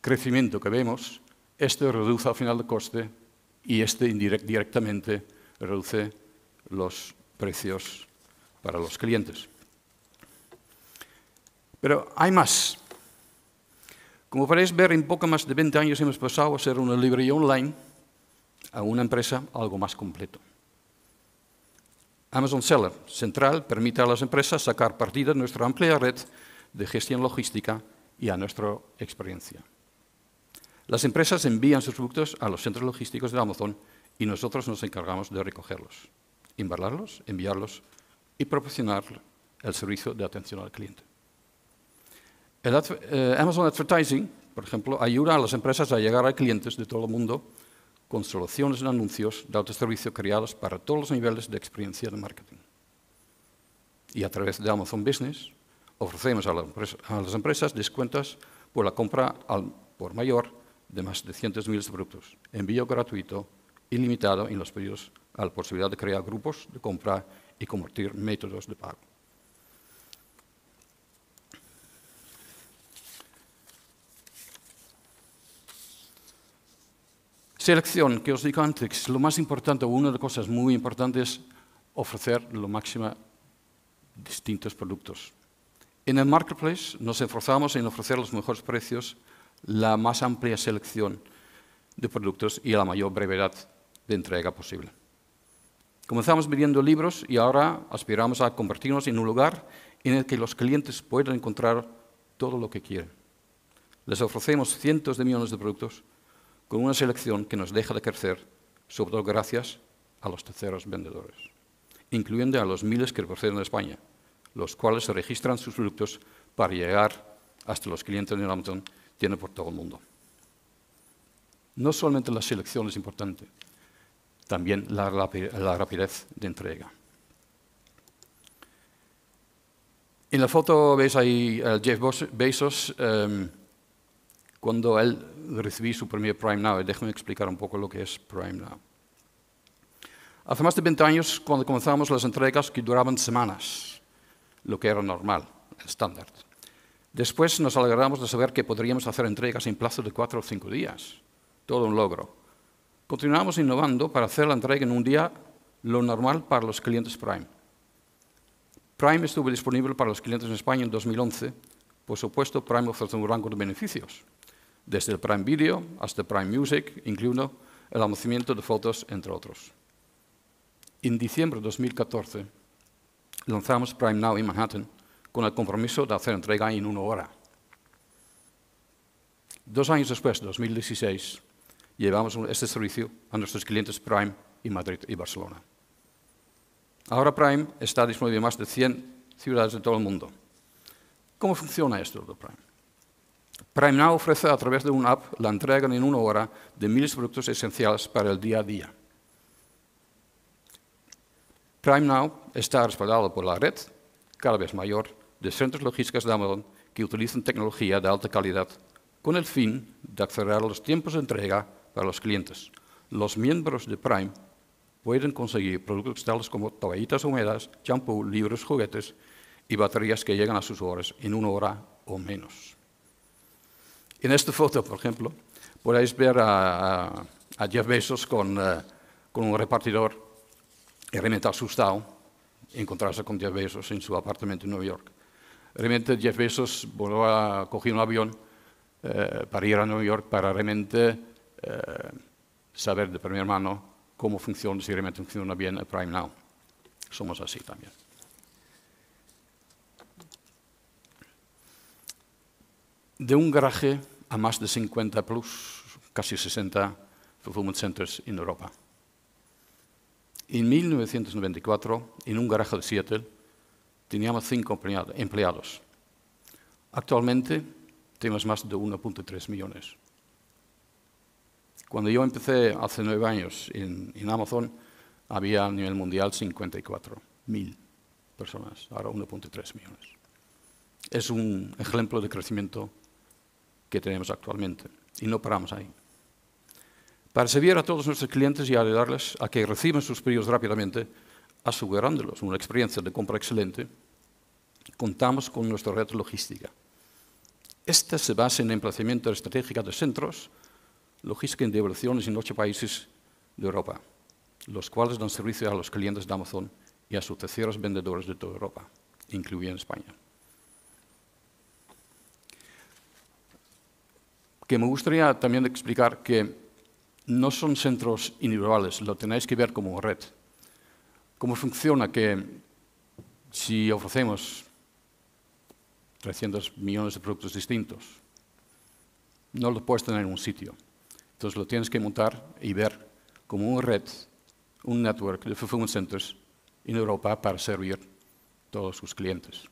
crecimiento que vemos, este reduce al final el coste y este directamente reduce los precios para los clientes. Pero hay más. Como podéis ver, en poco más de 20 años hemos pasado a ser una librería online a una empresa algo más completo. Amazon Seller Central permite a las empresas sacar partido de nuestra amplia red de gestión logística y a nuestra experiencia. Las empresas envían sus productos a los centros logísticos de Amazon y nosotros nos encargamos de recogerlos, embalarlos, enviarlos y proporcionar el servicio de atención al cliente. Eh, Amazon Advertising, por ejemplo, ayuda a las empresas a llegar a clientes de todo el mundo con soluciones en anuncios de autoservicio creados para todos los niveles de experiencia de marketing. Y a través de Amazon Business, ofrecemos a, las empresas descuentos por la compra por mayor de más de 100.000 productos, envío gratuito, ilimitado en los pedidos, a la posibilidad de crear grupos de compra y convertir métodos de pago. Selección, que os digo antes, lo más importante, o una de las cosas muy importantes es ofrecer lo máximo distintos productos. En el marketplace nos esforzamos en ofrecer los mejores precios, la más amplia selección de productos y la mayor brevedad de entrega posible. Comenzamos vendiendo libros y ahora aspiramos a convertirnos en un lugar en el que los clientes puedan encontrar todo lo que quieren. Les ofrecemos cientos de millones de productos con una selección que nos deja de crecer, sobre todo gracias a los terceros vendedores, incluyendo a los miles que proceden de España, los cuales registran sus productos para llegar hasta los clientes de Amazon, tiene por todo el mundo. No solamente la selección es importante, también la, rapidez de entrega. En la foto veis ahí a Jeff Bezos em, cuando él recibió su primer Prime Now. déjame explicar un poco lo que es Prime Now. Hace más de 20 años, cuando comenzamos las entregas que duraban semanas, lo que era normal, el estándar. Después nos alegramos de saber que podríamos hacer entregas en plazo de cuatro o cinco días. Todo un logro. Continuamos innovando para hacer la entrega en un día lo normal para los clientes Prime. Prime estuvo disponible para los clientes en España en 2011. Por supuesto, Prime ofrece un rango de beneficios, desde el Prime Video hasta Prime Music, incluido el almacenamiento de fotos, entre otros. En diciembre de 2014, lanzamos Prime Now en Manhattan con el compromiso de hacer entrega en una hora. Dos años después, 2016, llevamos este servicio a nuestros clientes Prime en Madrid y Barcelona. Ahora Prime está disponible en más de 100 ciudades de todo el mundo. ¿Cómo funciona esto de Prime? Prime Now ofrece a través de una app la entrega en una hora de miles de productos esenciales para el día a día. Prime Now está respaldado por la red, cada vez mayor, de centros logísticos de Amazon que utilizan tecnología de alta calidad con el fin de acelerar los tiempos de entrega para los clientes. Los miembros de Prime pueden conseguir productos tales como toallitas húmedas, champú, libros, juguetes y baterías que llegan a sus hogares en una hora o menos. En esta foto, por ejemplo, podéis ver a, a Jeff Bezos con, eh, con un repartidor realmente asustado encontrarse con Jeff Bezos en su apartamento en Nueva York. Realmente Jeff Bezos voló a coger un avión eh, para ir a Nueva York para realmente eh, saber de primera mano cómo funciona, si realmente funciona bien el Prime Now. Somos así también. De un garaje a más de 50 plus, casi 60 fulfillment centers en Europa. En 1994, en un garaje de Seattle, teníamos cinco empleados. Actualmente tenemos más de 1.3 millones. Cuando yo empecé hace nueve años en, Amazon, había a nivel mundial 54.000 personas, ahora 1.3 millones. Es un ejemplo de crecimiento que tenemos actualmente y no paramos ahí para servir a todos nuestros clientes y ayudarles a que reciban sus pedidos rápidamente, asegurándolos una experiencia de compra excelente, contamos con nuestra red logística. Esta se basa en el emplazamiento estratégico de centros, logísticos en devoluciones en ocho países de Europa, los cuales dan servicio a los clientes de Amazon y a sus terceros vendedores de toda Europa, incluida España. Que me gustaría también explicar que no son centros individuales, lo tenéis que ver como red. ¿Cómo funciona que si ofrecemos 300 millones de productos distintos, no lo puedes tener en un sitio? Entonces lo tienes que montar y ver como una red, un network de fulfillment centers en Europa para servir a todos sus clientes.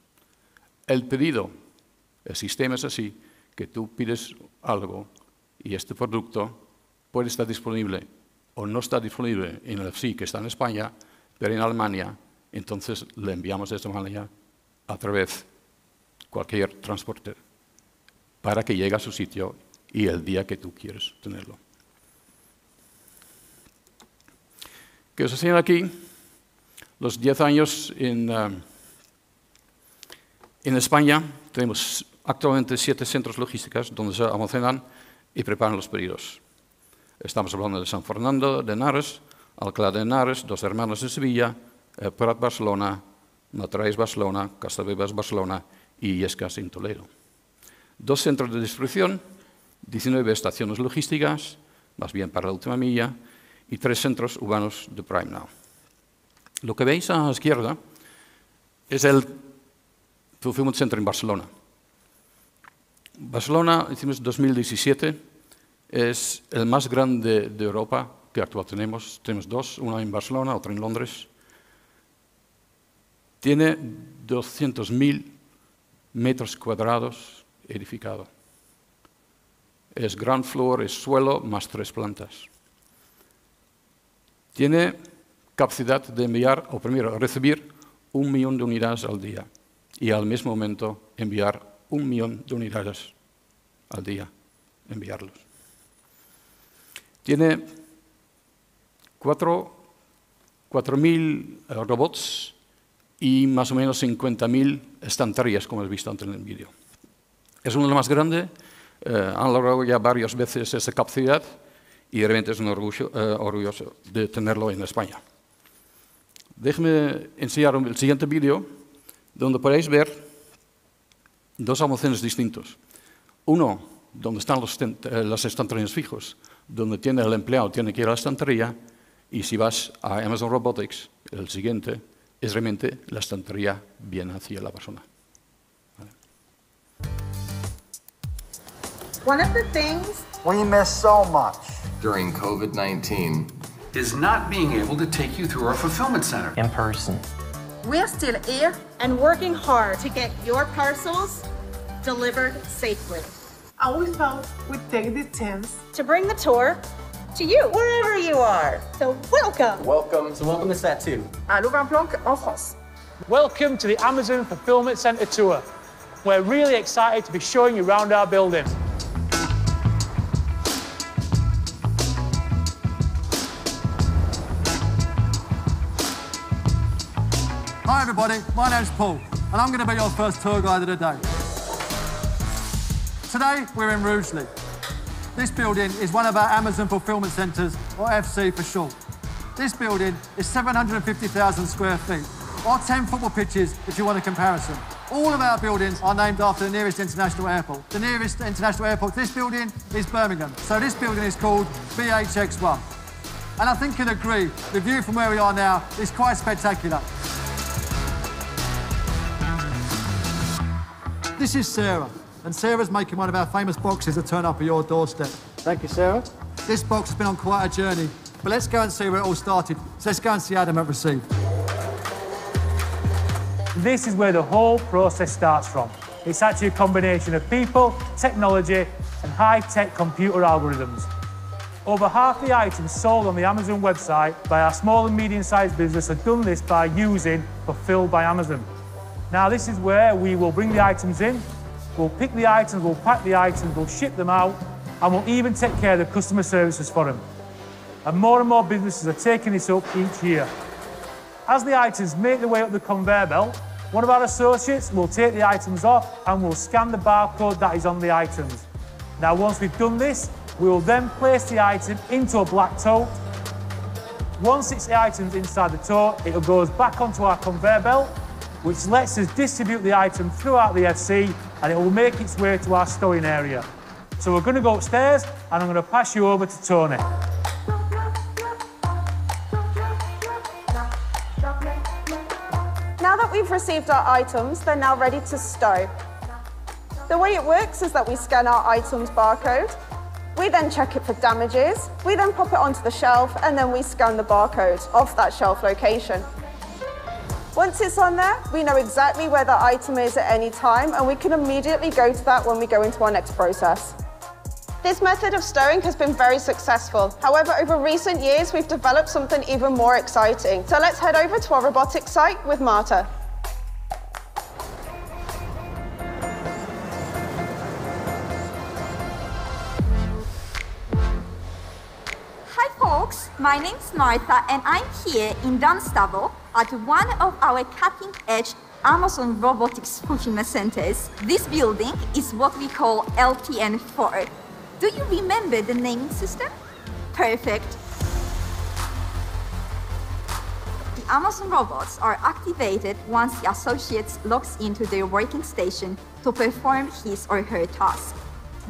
El pedido, el sistema es así, que tú pides algo y este producto puede estar disponible o no está disponible en el FSI que está en España, pero en Alemania, entonces le enviamos de esta manera a través de cualquier transporte para que llegue a su sitio y el día que tú quieres tenerlo. que os enseñan aquí los 10 años en, eh, en España. Tenemos actualmente siete centros logísticos donde se almacenan y preparan los pedidos. Estamos hablando de San Fernando de Henares, Alcalá de Henares, Dos Hermanos de Sevilla, eh, Prat Barcelona, Matraís Barcelona, Casabebas, Barcelona y Yescas en Toledo. Dos centros de distribución, 19 estaciones logísticas, más bien para la última milla, y tres centros urbanos de Prime Now. Lo que veis a la izquierda es el Fulfillment Center en Barcelona. Barcelona hicimos 2017 es el más grande de Europa, que actual tenemos, tenemos dos, una en Barcelona, otra en Londres. Tiene 200.000 metros cuadrados edificado. Es gran floor, es suelo, más tres plantas. Tiene capacidad de enviar, o primero, recibir un millón de unidades al día y al mismo momento enviar un millón de unidades al día, enviarlos. Tiene 4.000 eh, robots y más o menos 50.000 estanterías, como has visto antes en el vídeo. Es uno de los más grandes, eh, han logrado ya varias veces esa capacidad y realmente es un orgullo eh, orgulloso de tenerlo en España. Déjeme enseñar el siguiente vídeo, donde podéis ver dos almacenes distintos. Uno, donde están los, las estanterías fijos, donde tiene el empleado, tiene que ir a la estantería, y si vas a Amazon Robotics, el siguiente, es realmente la estantería bien hacia la persona. One of the things we miss so much during COVID-19 is not being able to take you through our fulfillment center in person. We're still here and working hard to get your parcels delivered safely. and we thought we'd take the chance to bring the tour to you, wherever you are. So welcome. Welcome. So welcome to Satu. À Louvain-Blanc, en France. Welcome to the Amazon Fulfillment Center tour. We're really excited to be showing you around our building. Hi everybody, my name's Paul, and I'm going to be your first tour guide of the day today we're in Rugeley. This building is one of our Amazon fulfillment centres, or FC for short. This building is 750,000 square feet, or 10 football pitches if you want a comparison. All of our buildings are named after the nearest international airport. The nearest international airport to this building is Birmingham, so this building is called BHX1. And I think you'd agree, the view from where we are now is quite spectacular. This is Sarah. And Sarah's making one of our famous boxes to turn up at your doorstep. Thank you, Sarah. This box has been on quite a journey, but let's go and see where it all started. So let's go and see Adam at Receive. This is where the whole process starts from. It's actually a combination of people, technology, and high-tech computer algorithms. Over half the items sold on the Amazon website by our small and medium-sized business are done this by using Fulfilled by Amazon. Now this is where we will bring the items in, We'll pick the items, we'll pack the items, we'll ship them out, and we'll even take care of the customer services for them. And more and more businesses are taking this up each year. As the items make their way up the conveyor belt, one of our associates will take the items off and we'll scan the barcode that is on the items. Now, once we've done this, we will then place the item into a black tote. Once it's the items inside the tote, it goes back onto our conveyor belt which lets us distribute the item throughout the FC and it will make its way to our stowing area. So we're going to go upstairs and I'm going to pass you over to Tony. Now that we've received our items, they're now ready to stow. The way it works is that we scan our item's barcode, we then check it for damages, we then pop it onto the shelf and then we scan the barcode off that shelf location. Once it's on there, we know exactly where that item is at any time and we can immediately go to that when we go into our next process. This method of storing has been very successful. However, over recent years, we've developed something even more exciting. So let's head over to our robotic site with Marta. folks. My is Martha, and I'm here in Dunstable at one of our cutting edge Amazon Robotics Fulfillment Centers. This building is what we call LTN4. Do you remember the naming system? Perfect. The Amazon robots are activated once the associate logs into their working station to perform his or her task.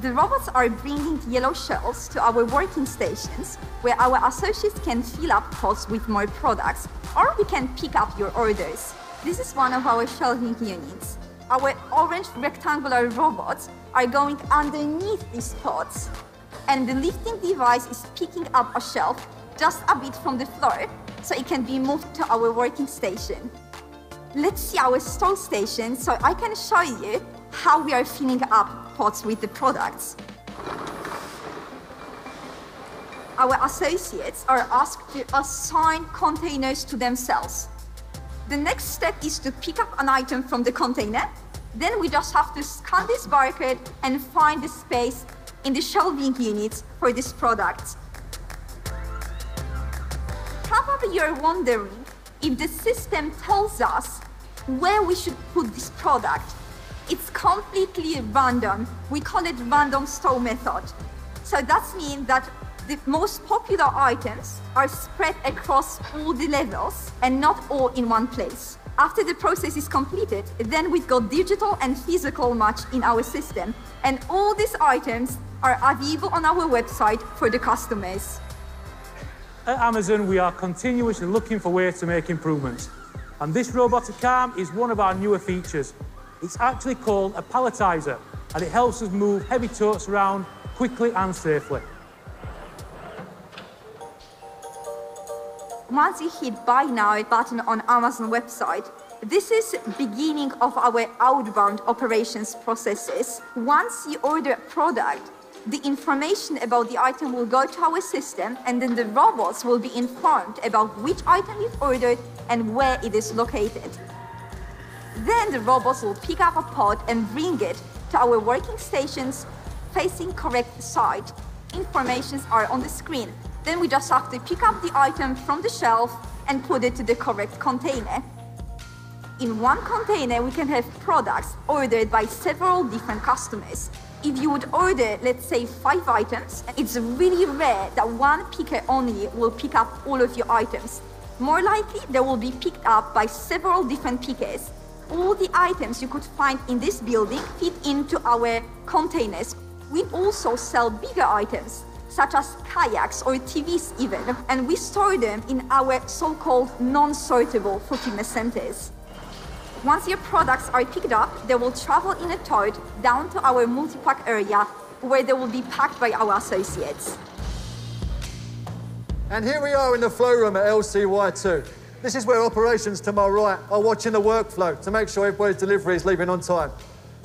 The robots are bringing yellow shells to our working stations where our associates can fill up pots with more products or we can pick up your orders. This is one of our shelving units. Our orange rectangular robots are going underneath these pots, and the lifting device is picking up a shelf just a bit from the floor so it can be moved to our working station. Let's see our store station so I can show you how we are filling up pots with the products. Our associates are asked to assign containers to themselves. The next step is to pick up an item from the container. Then we just have to scan this barcode and find the space in the shelving units for this product. Probably you're wondering if the system tells us where we should put this product it's completely random. We call it random store method. So that means that the most popular items are spread across all the levels and not all in one place. After the process is completed, then we've got digital and physical match in our system. And all these items are available on our website for the customers. At Amazon, we are continuously looking for ways to make improvements. And this robotic arm is one of our newer features. It's actually called a palletizer, and it helps us move heavy totes around quickly and safely. Once you hit buy now button on Amazon website, this is beginning of our outbound operations processes. Once you order a product, the information about the item will go to our system and then the robots will be informed about which item you've ordered and where it is located. Then the robots will pick up a pod and bring it to our working stations facing correct side. Informations are on the screen. Then we just have to pick up the item from the shelf and put it to the correct container. In one container, we can have products ordered by several different customers. If you would order, let's say, five items, it's really rare that one picker only will pick up all of your items. More likely, they will be picked up by several different pickers all the items you could find in this building fit into our containers. We also sell bigger items, such as kayaks or TVs even, and we store them in our so-called non-sortable Fukushima centers. Once your products are picked up, they will travel in a tote down to our multi-pack area, where they will be packed by our associates. And here we are in the flow room at LCY2. This is where operations to my right are watching the workflow to make sure everybody's delivery is leaving on time.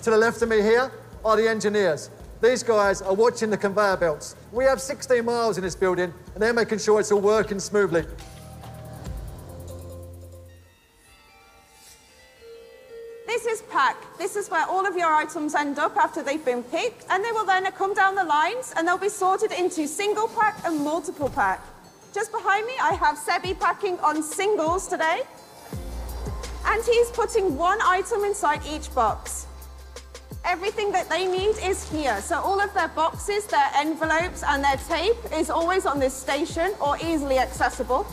To the left of me here are the engineers. These guys are watching the conveyor belts. We have 16 miles in this building, and they're making sure it's all working smoothly. This is pack. This is where all of your items end up after they've been picked, and they will then come down the lines, and they'll be sorted into single pack and multiple pack. Just behind me, I have Sebi packing on singles today. And he's putting one item inside each box. Everything that they need is here. So all of their boxes, their envelopes and their tape is always on this station or easily accessible.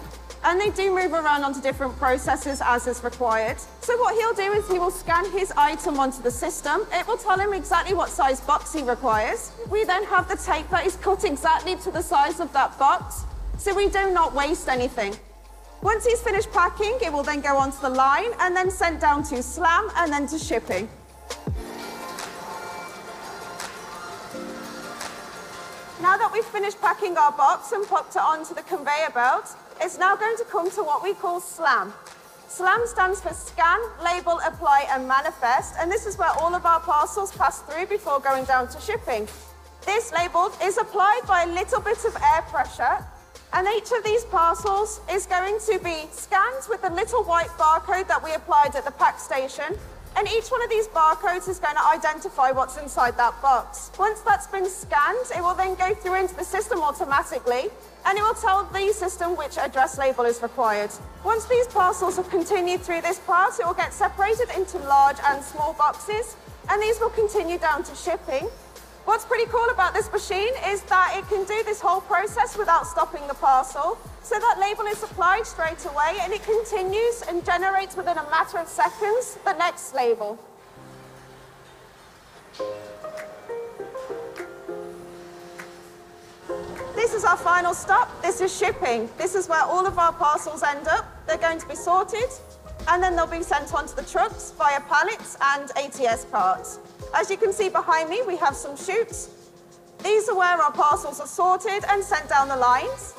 And they do move around onto different processes as is required. So what he'll do is he will scan his item onto the system. It will tell him exactly what size box he requires. We then have the tape that is cut exactly to the size of that box so we do not waste anything. Once he's finished packing, it will then go onto the line and then sent down to slam and then to shipping. Now that we've finished packing our box and popped it onto the conveyor belt, it's now going to come to what we call SLAM. SLAM stands for Scan, Label, Apply and Manifest, and this is where all of our parcels pass through before going down to shipping. This label is applied by a little bit of air pressure and each of these parcels is going to be scanned with the little white barcode that we applied at the pack station. And each one of these barcodes is going to identify what's inside that box. Once that's been scanned, it will then go through into the system automatically and it will tell the system which address label is required. Once these parcels have continued through this part, it will get separated into large and small boxes and these will continue down to shipping What's pretty cool about this machine is that it can do this whole process without stopping the parcel. So that label is applied straight away and it continues and generates within a matter of seconds the next label. This is our final stop. This is shipping. This is where all of our parcels end up. They're going to be sorted, and then they'll be sent onto the trucks via pallets and ATS parts. As you can see behind me, we have some chutes. These are where our parcels are sorted and sent down the lines.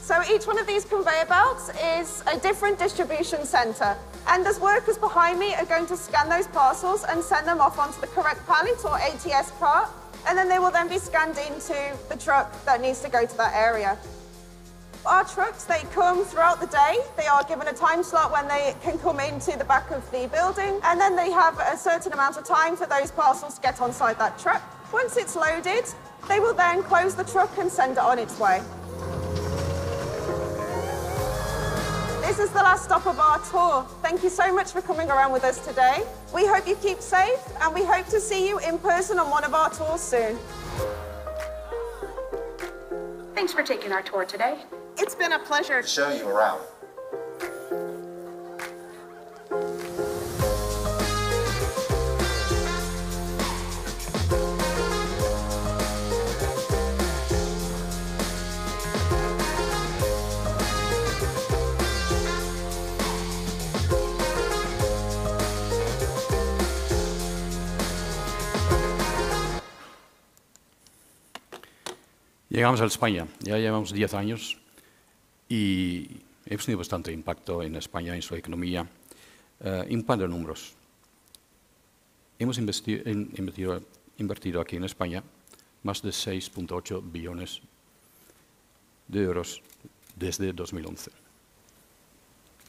So each one of these conveyor belts is a different distribution centre. And as workers behind me are going to scan those parcels and send them off onto the correct pallet or ATS part, and then they will then be scanned into the truck that needs to go to that area. Our trucks, they come throughout the day. They are given a time slot when they can come into the back of the building, and then they have a certain amount of time for those parcels to get on that truck. Once it's loaded, they will then close the truck and send it on its way. This is the last stop of our tour. Thank you so much for coming around with us today. We hope you keep safe and we hope to see you in person on one of our tours soon. Thanks for taking our tour today. It's been a pleasure. to Show you around. Llegamos a España, ya llevamos 10 años y hemos tenido bastante impacto en España, en su economía, eh, en un números. Hemos invertido, aquí en España más de 6.8 billones de euros desde 2011.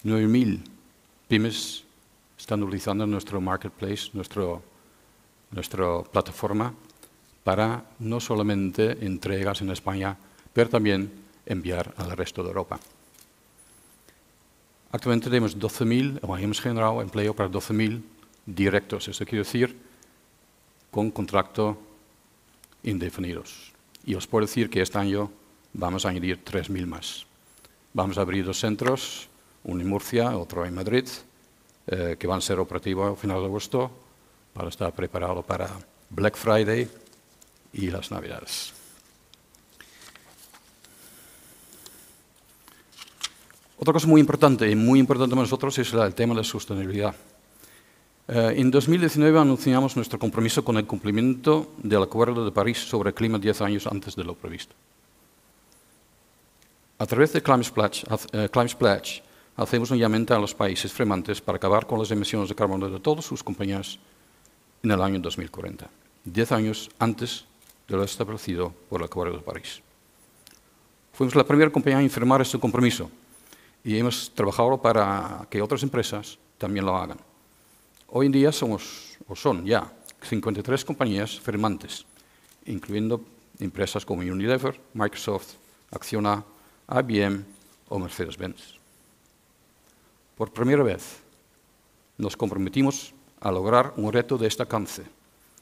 9.000 pymes están utilizando nuestro marketplace, nuestra plataforma, para no solamente entregas en España, pero también enviar al resto de Europa. Actualmente tenemos 12.000, o hemos generado empleo para 12.000 directos, eso quiere decir con contrato indefinidos. Y os puedo decir que este año vamos a añadir 3.000 más. Vamos a abrir dos centros, uno en Murcia, otro en Madrid, eh, que van a ser operativos a final de agosto para estar preparado para Black Friday y las Navidades. Otra cosa muy importante y muy importante para nosotros es el tema de la sostenibilidad. Eh, en 2019 anunciamos nuestro compromiso con el cumplimiento del Acuerdo de París sobre el clima 10 años antes de lo previsto. A través de Climate Pledge, eh, Climate Pledge hacemos un llamamiento a los países fremantes para acabar con las emisiones de carbono de todas sus compañías en el año 2040, 10 años antes de lo establecido por el Acuerdo de París. Fuimos la primera compañía en firmar este compromiso y hemos trabajado para que otras empresas también lo hagan. Hoy en día somos, o son ya, 53 compañías firmantes, incluyendo empresas como Unilever, Microsoft, Acciona, IBM o Mercedes-Benz. Por primera vez, nos comprometimos a lograr un reto de este alcance,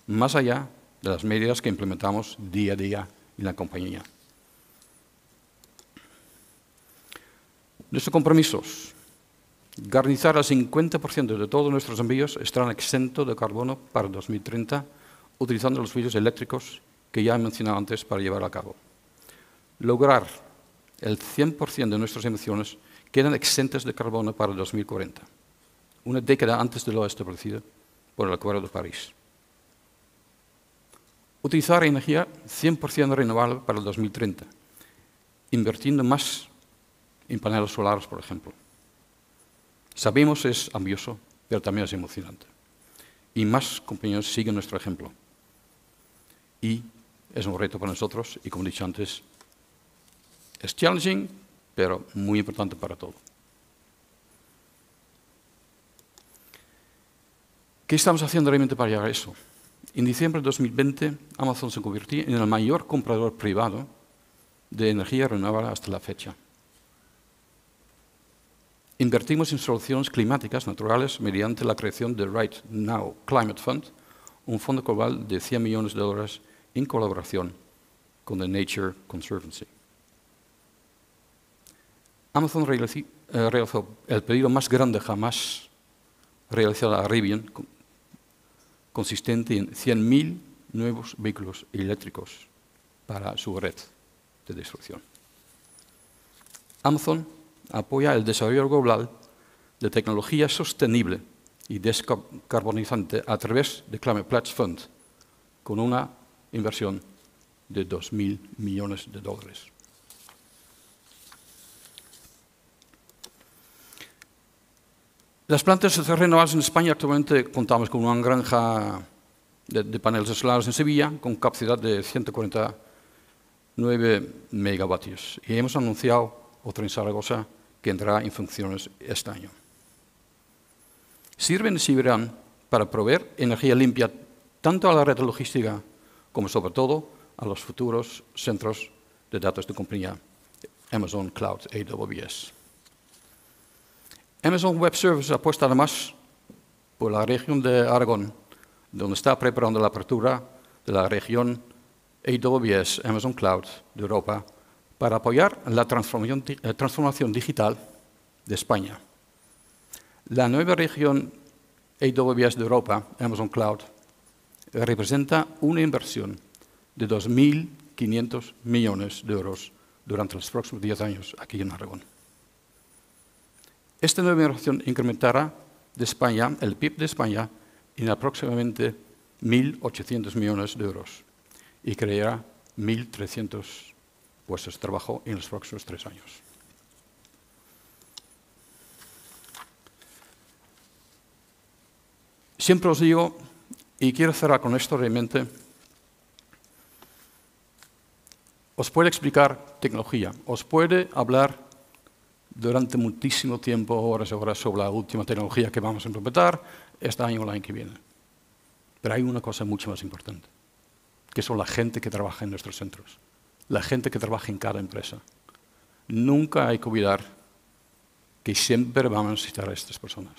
más allá de las medidas que implementamos día a día en la compañía. Nuestros compromisos. Garnizar el 50% de todos nuestros envíos estarán exentos de carbono para 2030, utilizando los fluidos eléctricos que ya he mencionado antes para llevar a cabo. Lograr el 100% de nuestras emisiones quedan exentas de carbono para 2040, una década antes de lo establecido por el Acuerdo de París. Utilizar energía 100% renovable para el 2030, invirtiendo más en paneles solares, por ejemplo. Sabemos es ambioso, pero también es emocionante. Y más compañeros siguen nuestro ejemplo. Y es un reto para nosotros y, como he dicho antes, es challenging, pero muy importante para todo. ¿Qué estamos haciendo realmente para llegar a eso? En diciembre de 2020, Amazon se convirtió en el mayor comprador privado de energía renovable hasta la fecha. Invertimos en soluciones climáticas naturales mediante la creación del Right Now Climate Fund, un fondo global de 100 millones de dólares en colaboración con The Nature Conservancy. Amazon eh, realizó el pedido más grande jamás realizado a Rivian, consistente en 100.000 nuevos vehículos eléctricos para su red de destrucción. Amazon apoya el desarrollo global de tecnología sostenible y descarbonizante a través de Climate Pledge Fund, con una inversión de 2.000 millones de dólares. Las plantas de renovables en España actualmente contamos con una granja de, de paneles solares en Sevilla con capacidad de 149 megavatios y hemos anunciado otra en Zaragoza que entrará en funciones este año. Sirven y servirán para proveer energía limpia tanto a la red logística como sobre todo a los futuros centros de datos de compañía Amazon Cloud AWS. Amazon Web Services apuesta además por la región de Aragón, donde está preparando la apertura de la región AWS Amazon Cloud de Europa para apoyar la eh, transformación, digital de España. La nueva región AWS de Europa, Amazon Cloud, representa una inversión de 2.500 millones de euros durante los próximos 10 años aquí en Aragón. Esta nueva inversión incrementará de España, el PIB de España en aproximadamente 1.800 millones de euros y creará 1.300 vuestro trabajo en los próximos tres años. Siempre os digo, y quiero cerrar con esto realmente, os puede explicar tecnología, os puede hablar durante muchísimo tiempo, horas y horas, sobre la última tecnología que vamos a implementar este año o el año que viene. Pero hay una cosa mucho más importante, que son la gente que trabaja en nuestros centros la gente que trabaja en cada empresa. Nunca hay que olvidar que siempre vamos a necesitar a estas personas.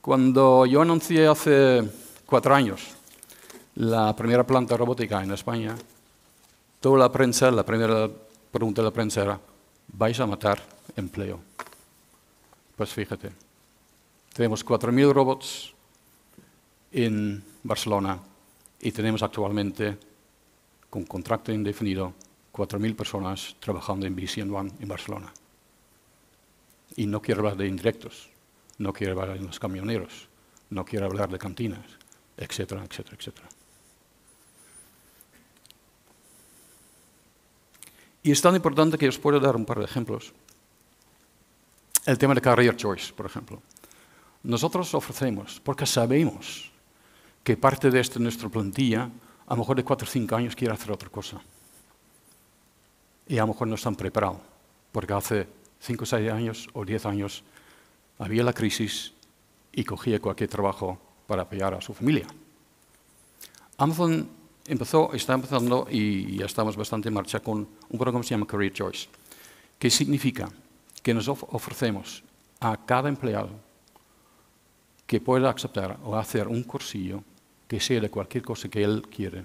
Cuando yo anuncié hace cuatro años la primera planta robótica en España, toda la prensa, la primera pregunta de la prensa era, ¿vais a matar empleo? Pues fíjate, tenemos 4.000 robots en Barcelona y tenemos actualmente con contrato indefinido, 4.000 personas trabajando en BCN One en Barcelona. Y no quiero hablar de indirectos, no quiero hablar de los camioneros, no quiero hablar de cantinas, etcétera, etcétera, etcétera. Y es tan importante que os puedo dar un par de ejemplos. El tema de Career Choice, por ejemplo. Nosotros ofrecemos, porque sabemos que parte de este, nuestra plantilla a lo mejor de 4 o 5 años quiere hacer otra cosa. Y a lo mejor no están preparados, porque hace cinco o seis años o diez años había la crisis y cogía cualquier trabajo para apoyar a su familia. Amazon empezó, está empezando y ya estamos bastante en marcha con un programa que se llama Career Choice, que significa que nos ofrecemos a cada empleado que pueda aceptar o hacer un cursillo que sea de cualquier cosa que él quiere,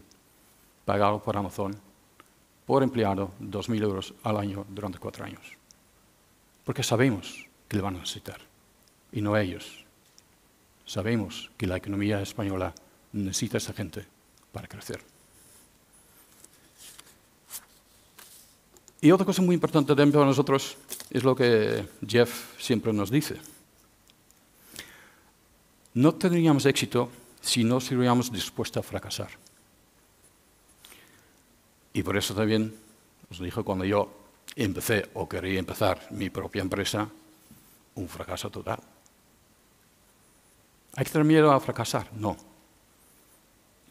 pagado por Amazon, por empleado, 2.000 euros al año durante cuatro años. Porque sabemos que le van a necesitar, y no ellos. Sabemos que la economía española necesita a esa gente para crecer. Y otra cosa muy importante dentro para nosotros es lo que Jeff siempre nos dice. No tendríamos éxito si no estuviéramos dispuestos a fracasar. Y por eso también os dije cuando yo empecé o quería empezar mi propia empresa, un fracaso total. ¿Hay que tener miedo a fracasar? No.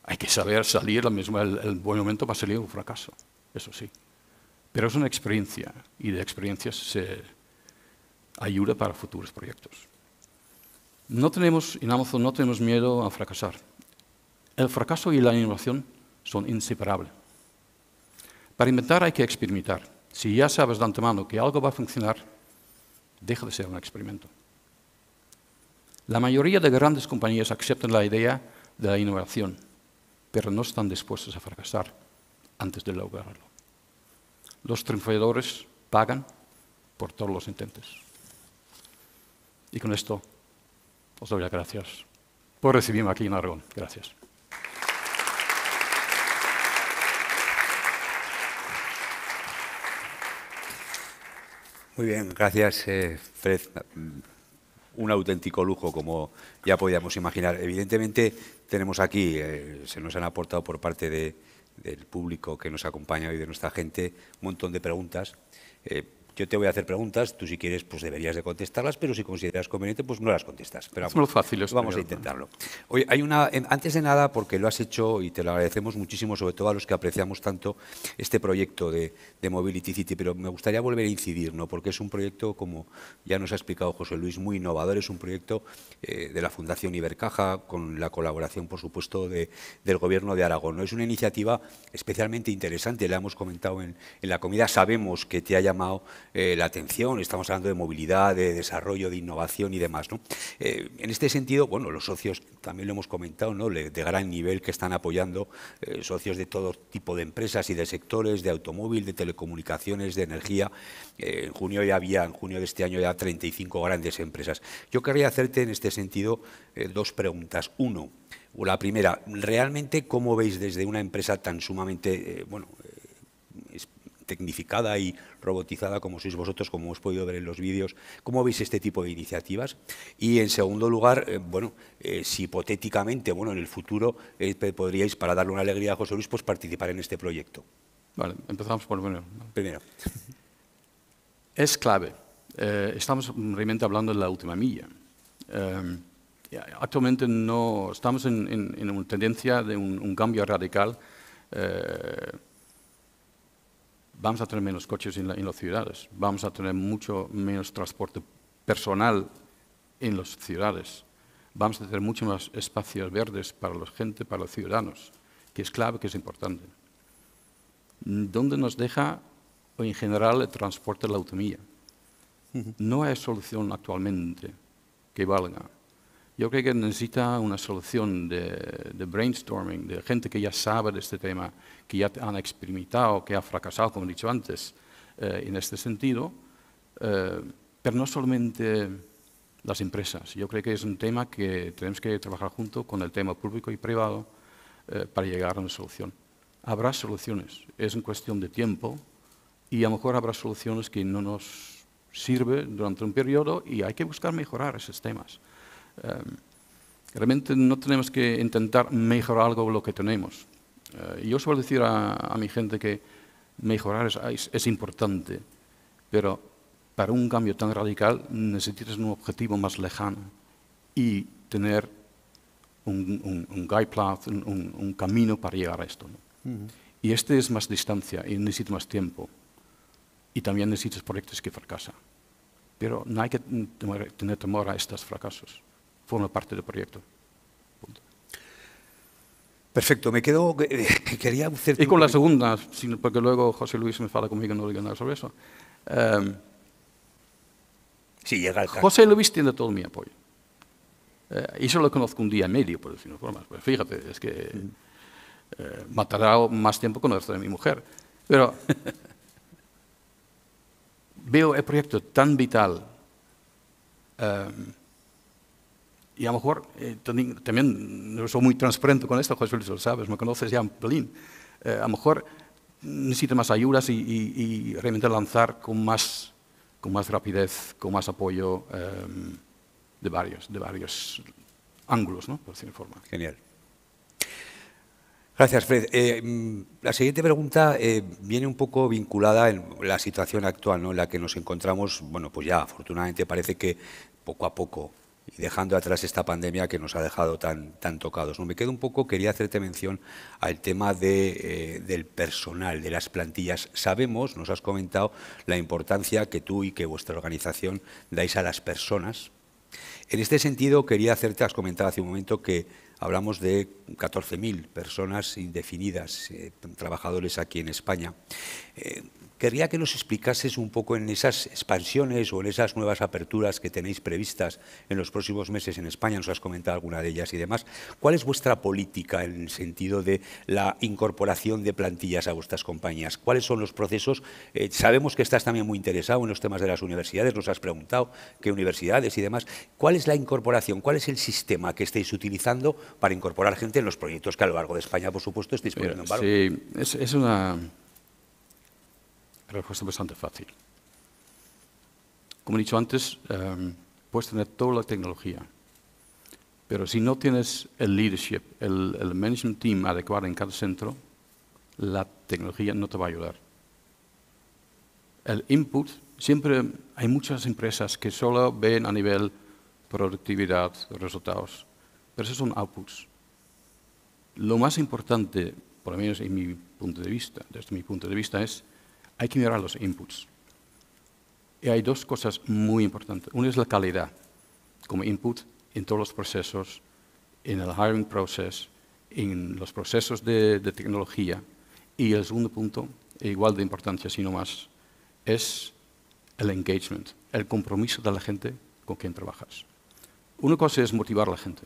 Hay que saber salir al mismo el, buen momento para salir un fracaso, eso sí. Pero es una experiencia y de experiencias se ayuda para futuros proyectos. No tenemos, en Amazon no tenemos miedo a fracasar. El fracaso y la innovación son inseparables. Para inventar hay que experimentar. Si ya sabes de antemano que algo va a funcionar, deja de ser un experimento. La mayoría de grandes compañías aceptan la idea de la innovación, pero no están dispuestas a fracasar antes de lograrlo. Los triunfadores pagan por todos los intentos. Y con esto os doy las gracias por recibirme aquí en Aragón. Gracias. Muy bien, gracias eh, Fred. Un auténtico lujo, como ya podíamos imaginar. Evidentemente, tenemos aquí, eh, se nos han aportado por parte del público que nos acompaña hoy, de nuestra gente, un montón de preguntas. Eh, yo te voy a hacer preguntas, tú si quieres pues deberías de contestarlas, pero si consideras conveniente pues no las contestas. Pero vamos, es muy fácil. vamos a intentarlo. hay una, antes de nada, porque lo has hecho y te lo agradecemos muchísimo, sobre todo a los que apreciamos tanto este proyecto de, Mobility City, pero me gustaría volver a incidir, ¿no? porque es un proyecto, como ya nos ha explicado José Luis, muy innovador, es un proyecto eh, de la Fundación Ibercaja, con la colaboración, por supuesto, de, del Gobierno de Aragón. Es una iniciativa especialmente interesante, la hemos comentado en, en la comida, sabemos que te ha llamado eh, la atención, estamos hablando de movilidad, de desarrollo, de innovación y demás. ¿no? Eh, en este sentido, bueno, los socios, también lo hemos comentado, ¿no? de gran nivel que están apoyando, eh, socios de todo tipo de empresas y de sectores, de automóvil, de telecomunicaciones, de energía. en junio ya había, en junio de este año ya 35 grandes empresas. Yo querría hacerte en este sentido dos preguntas. Uno, o la primera, ¿realmente cómo veis desde una empresa tan sumamente, bueno, tecnificada y robotizada como sois vosotros, como os podido ver en los vídeos, ¿cómo veis este tipo de iniciativas? Y en segundo lugar, eh, bueno, eh, si hipotéticamente, bueno, en el futuro eh, podríais, para darle una alegría a José Luis, pues participar en este proyecto. Vale, empezamos por primero. Primero. Es clave. estamos realmente hablando de la última milla. Em, actualmente no estamos en, una tendencia de un, cambio radical vamos a tener menos coches en, las ciudades, vamos a tener mucho menos transporte personal en las ciudades, vamos a tener muchos más espacios verdes para la gente, para los ciudadanos, que es clave, que es importante. ¿Dónde nos deja en general el transporte de la autonomía? No hay solución actualmente que valga. Yo creo que necesita una solución de, brainstorming, de gente que ya sabe de este tema, que ya han experimentado, que ha fracasado, como he dicho antes, eh, en este sentido, eh, pero no solamente las empresas. Yo creo que es un tema que tenemos que trabajar junto con el tema público y privado eh, para llegar a una solución. Habrá soluciones, es una cuestión de tiempo y a lo mejor habrá soluciones que no nos sirven durante un periodo y hay que buscar mejorar esos temas. Em, realmente no tenemos que intentar mejorar algo lo que tenemos. Eh, yo suelo decir a, mi gente que mejorar es, es, importante, pero para un cambio tan radical necesitas un objetivo más lejano y tener un, guide path, un, camino para llegar a esto. Y este es más distancia y necesitas más tiempo. Y también necesitas proyectos que fracasan. Pero no hay que tener temor a estos fracasos forma parte del proyecto. Perfecto, me quedo. Eh, eh, quería Y con la segunda, porque luego José Luis me fala conmigo, no le nada sobre eso. Em, si llega el José Luis tiene todo mi apoyo. Eh, y solo lo conozco un día y medio, por decirlo formas. Pues fíjate, es que eh, matará más tiempo conocer de mi mujer. Pero veo el proyecto tan vital. Em, y a lo mejor eh, también, no soy muy transparente con esto, José Luis, lo sabes, me conoces ya un pelín. Eh, a lo mejor necesito más ayudas y, realmente lanzar con más, con más rapidez, con más apoyo eh, de, varios, de varios ángulos, por decirlo de forma. Genial. Gracias, Fred. Mm, la siguiente pregunta viene un poco vinculada a la situación actual ¿no? en la que nos encontramos. Bueno, pues ya afortunadamente parece que poco a poco dejando atrás esta pandemia que nos ha dejado tan, tocados. ¿no? Me quedo un poco, quería hacerte mención al tema eh, del personal, de las plantillas. Sabemos, nos has comentado, la importancia que tú y que vuestra organización dais a las personas. En este sentido, quería hacerte, has comentado hace un momento que hablamos de 14.000 personas indefinidas, eh, trabajadores aquí en España. Eh, Querría que nos explicases un poco en esas expansiones o en esas nuevas aperturas que tenéis previstas en los próximos meses en España, nos has comentado alguna de ellas y demás, ¿cuál es vuestra política en el sentido de la incorporación de plantillas a vuestras compañías? ¿Cuáles son los procesos? Eh, sabemos que estás también muy interesado en los temas de las universidades, nos has preguntado qué universidades y demás. ¿Cuál es la incorporación? ¿Cuál es el sistema que estáis utilizando para incorporar gente en los proyectos que a lo largo de España, por supuesto, estáis poniendo en valor? Sí, es una la respuesta es bastante fácil. Como he dicho antes, em, puedes tener toda la tecnología, pero si no tienes el leadership, el, management team adecuado en cada centro, la tecnología no te va a ayudar. El input, siempre hay muchas empresas que solo ven a nivel productividad, resultados, pero esos son outputs. Lo más importante, por lo menos en mi punto de vista, desde mi punto de vista, es hay que mirar los inputs. Y hay dos cosas muy importantes. Una es la calidad como input en todos los procesos, en el hiring process, en los procesos de, tecnología. Y el segundo punto, e igual de importancia, sino más, es el engagement, el compromiso de la gente con quien trabajas. Una cosa es motivar a la gente.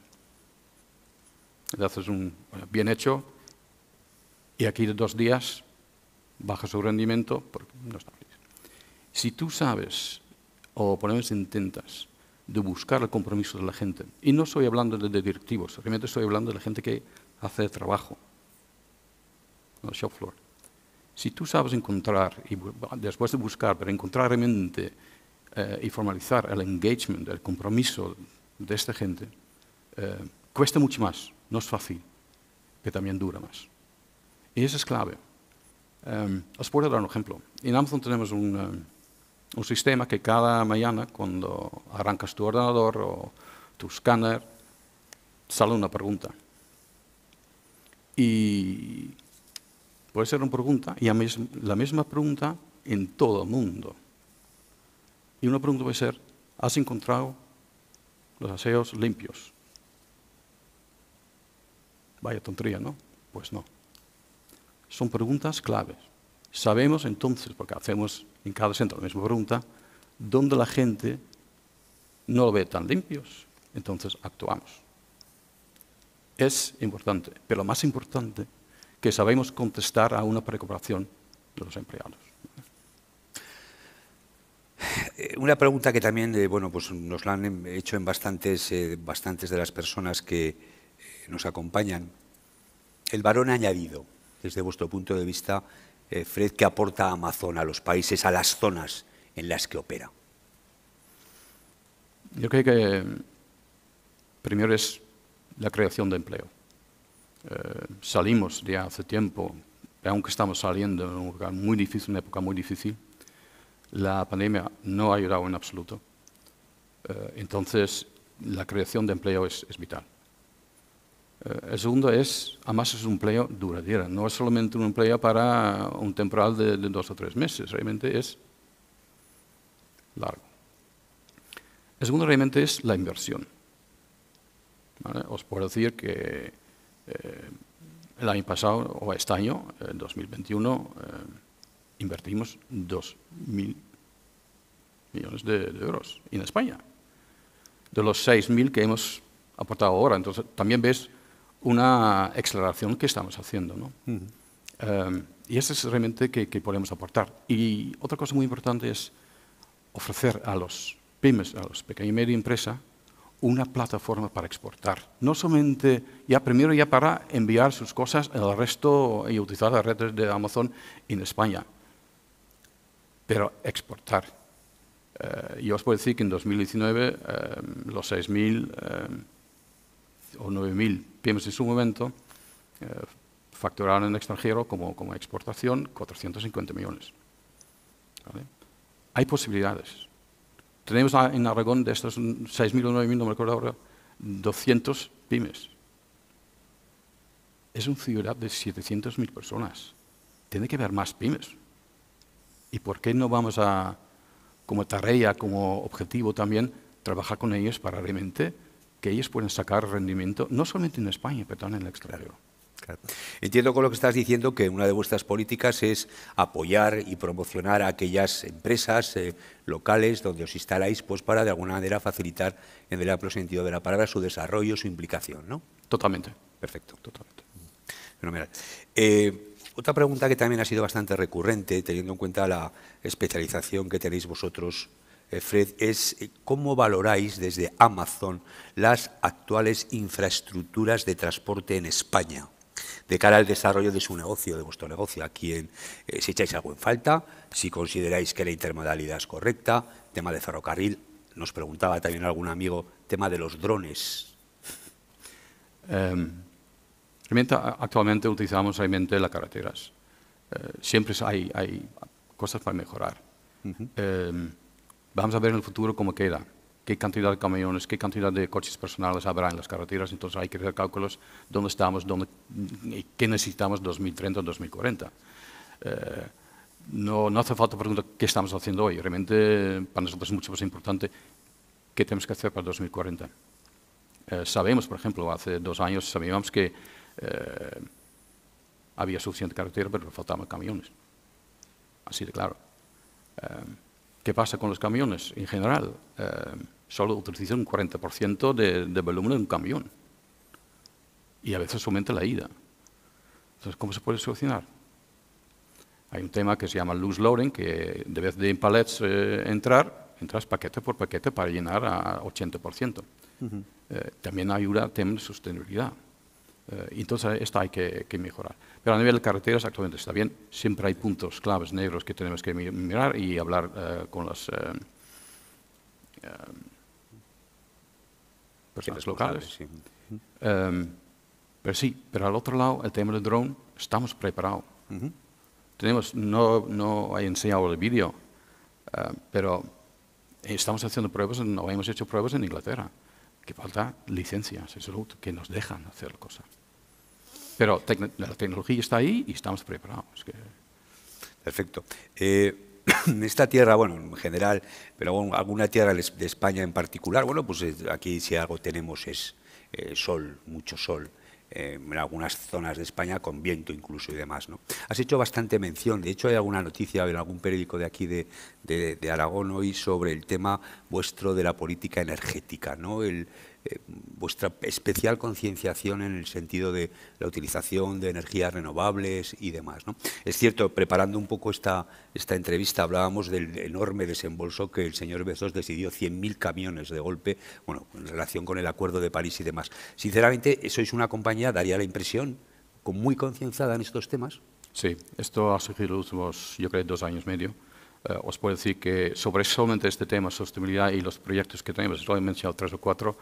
Haces un bien hecho y aquí de dos días baja su rendimiento porque no está feliz. Si tú sabes, o por lo intentas, de buscar el compromiso de la gente, y no estoy hablando de, directivos, realmente estoy hablando de la gente que hace trabajo, el shop floor. Si tú sabes encontrar, y después de buscar, pero encontrar realmente eh, y formalizar el engagement, el compromiso de esta gente, eh, cuesta mucho más, no es fácil, que también dura más. Y eso es clave. Em, os puedo dar un ejemplo. En Amazon tenemos un, em, un sistema que cada mañana, cuando arrancas tu ordenador o tu escáner, sale una pregunta. Y puede ser una pregunta, y la misma pregunta en todo el mundo. Y una pregunta puede ser, ¿has encontrado los aseos limpios? Vaya tontería, ¿no? Pues no son preguntas claves. Sabemos entonces, porque hacemos en cada centro la misma pregunta, dónde la gente no lo ve tan limpios. Entonces actuamos. Es importante, pero lo más importante, que sabemos contestar a una preocupación de los empleados. Eh, una pregunta que también eh, bueno, pues nos la han em, hecho en eh, bastantes, de las personas que nos acompañan. El varón añadido desde vuestro punto de vista, eh, Fred, ¿qué aporta Amazon a los países, a las zonas en las que opera? Yo creo que primero es la creación de empleo. Eh, salimos ya hace tiempo, aunque estamos saliendo en un lugar muy difícil, una época muy difícil, la pandemia no ha ayudado en absoluto. Eh, entonces, la creación de empleo es vital. Eh, el segundo es, además es un empleo duradero, no es solamente un empleo para un temporal de, dos o tres meses, realmente es largo. El segundo realmente es la inversión. Os puedo decir que eh, el año pasado, o este año, en 2021, eh, invertimos 2.000 millones de, de euros en España, de los 6.000 que hemos aportado ahora. Entonces, también ves una exploración que estamos haciendo. ¿no? Em, y eso es realmente que, podemos aportar. Y otra cosa muy importante es ofrecer a los pymes, a los pequeña y media empresa, una plataforma para exportar. No solamente, ya primero ya para enviar sus cosas al resto y utilizar las redes de Amazon en España, pero exportar. Eh, yo os puedo decir que en 2019 em, los 6.000 o 9.000 pymes en su momento, eh, facturaron en el extranjero como, como exportación 450 millones. Hay posibilidades. Tenemos en Aragón de estos 6.000 o 9.000, no me acuerdo ahora, 200 pymes. Es una ciudad de 700.000 personas. Tiene que haber más pymes. ¿Y por qué no vamos a, como tarea, como objetivo también, trabajar con ellos para realmente que ellos pueden sacar rendimiento, no solamente en España, pero también en el exterior. Entiendo con lo que estás diciendo que una de vuestras políticas es apoyar y promocionar a aquellas empresas eh, locales donde os instaláis pues para de alguna manera facilitar en el amplio sentido de la palabra su desarrollo, su implicación, ¿no? Totalmente. Perfecto. Totalmente. Fenomenal. Eh, otra pregunta que también ha sido bastante recurrente, teniendo en cuenta la especialización que tenéis vosotros eh, Fred, es eh, cómo valoráis desde Amazon las actuales infraestructuras de transporte en España de cara al desarrollo de su negocio, de vuestro negocio, a quien se eh, si echáis algo en falta, si consideráis que la intermodalidad es correcta, tema de ferrocarril, nos preguntaba también algún amigo, tema de los drones. Em, actualmente utilizamos realmente las carreteras. siempre hay, cosas para mejorar. Vamos a ver en el futuro cómo queda, qué cantidad de camiones, qué cantidad de coches personales habrá en las carreteras, entonces hay que hacer cálculos dónde estamos, qué necesitamos 2030, o 2040. Eh, no, hace falta preguntar qué estamos haciendo hoy, realmente para nosotros es mucho más importante qué tenemos que hacer para 2040. Eh, sabemos, por ejemplo, hace dos años sabíamos que eh, había suficiente carretera, pero faltaban camiones. Así de claro. ¿Qué pasa con los camiones en general? Eh, solo utilizan un 40% de, de volumen de un camión. Y a veces aumenta la ida. Entonces, ¿cómo se puede solucionar? Hay un tema que se llama loose loading, que de vez de en eh, entrar, entras paquete por paquete para llenar a 80%. Eh, también hay un tema de sostenibilidad. entonces, esto hay que mejorar. Pero a nivel de carreteras actualmente está bien. Siempre hay puntos claves negros que tenemos que mirar y hablar eh, con las eh, eh, personas locales. pero sí, pero al otro lado, el tema del drone, estamos preparados. Tenemos, no, no he enseñado el vídeo, pero estamos haciendo pruebas, no hemos hecho pruebas en Inglaterra, que falta licencias, es que nos dejan hacer cosas. Pero la tecnología está ahí y estamos preparados. Perfecto. Eh, esta tierra, bueno, en general, pero alguna tierra de España en particular, bueno, pues eh, aquí si algo tenemos es eh, sol, mucho sol, en algunas zonas de España con viento incluso y demás, ¿no? Has hecho bastante mención, de hecho hay alguna noticia en algún periódico de aquí de, Aragón hoy sobre el tema vuestro de la política energética, ¿no? Eh, vuestra especial concienciación en el sentido de la utilización de energías renovables y demás. ¿no? Es cierto, preparando un poco esta, esta entrevista hablábamos del enorme desembolso que el señor Bezos decidió 100.000 camiones de golpe, bueno, en relación con el Acuerdo de París y demás. Sinceramente, sois una compañía, daría la impresión, con muy concienciada en estos temas. Sí, esto ha surgido los últimos, yo creo, dos años y medio. Eh, os puedo decir que sobre solamente este tema, sostenibilidad y los proyectos que tenemos, lo he mencionado tres o cuatro,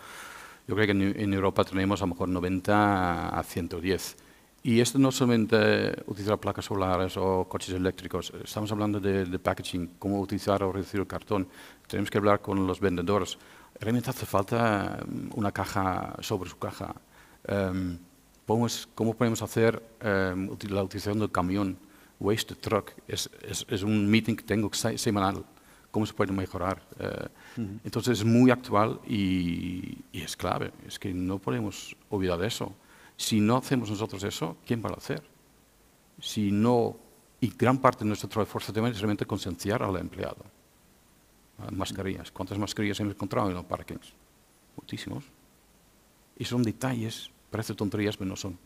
yo creo que en Europa tenemos a lo mejor 90 a 110. Y esto no solamente utilizar placas solares o coches eléctricos, estamos hablando de, packaging, cómo utilizar o reducir el cartón. Tenemos que hablar con los vendedores. Realmente hace falta mm, una caja sobre su caja. Em, ¿Cómo podemos hacer em, la utilización del camión? Waste truck es, un meeting que tengo semanal. ¿Cómo se puede mejorar? Eh, entonces es muy actual y, es clave. Es que no podemos olvidar eso. Si no hacemos nosotros eso, ¿quién va a hacer? Si no, y gran parte de nuestro esfuerzo también es realmente concienciar al empleado. Mascarillas. ¿Cuántas mascarillas hemos encontrado en los parkings? Muchísimos. Y son detalles, parece tonterías, pero no son.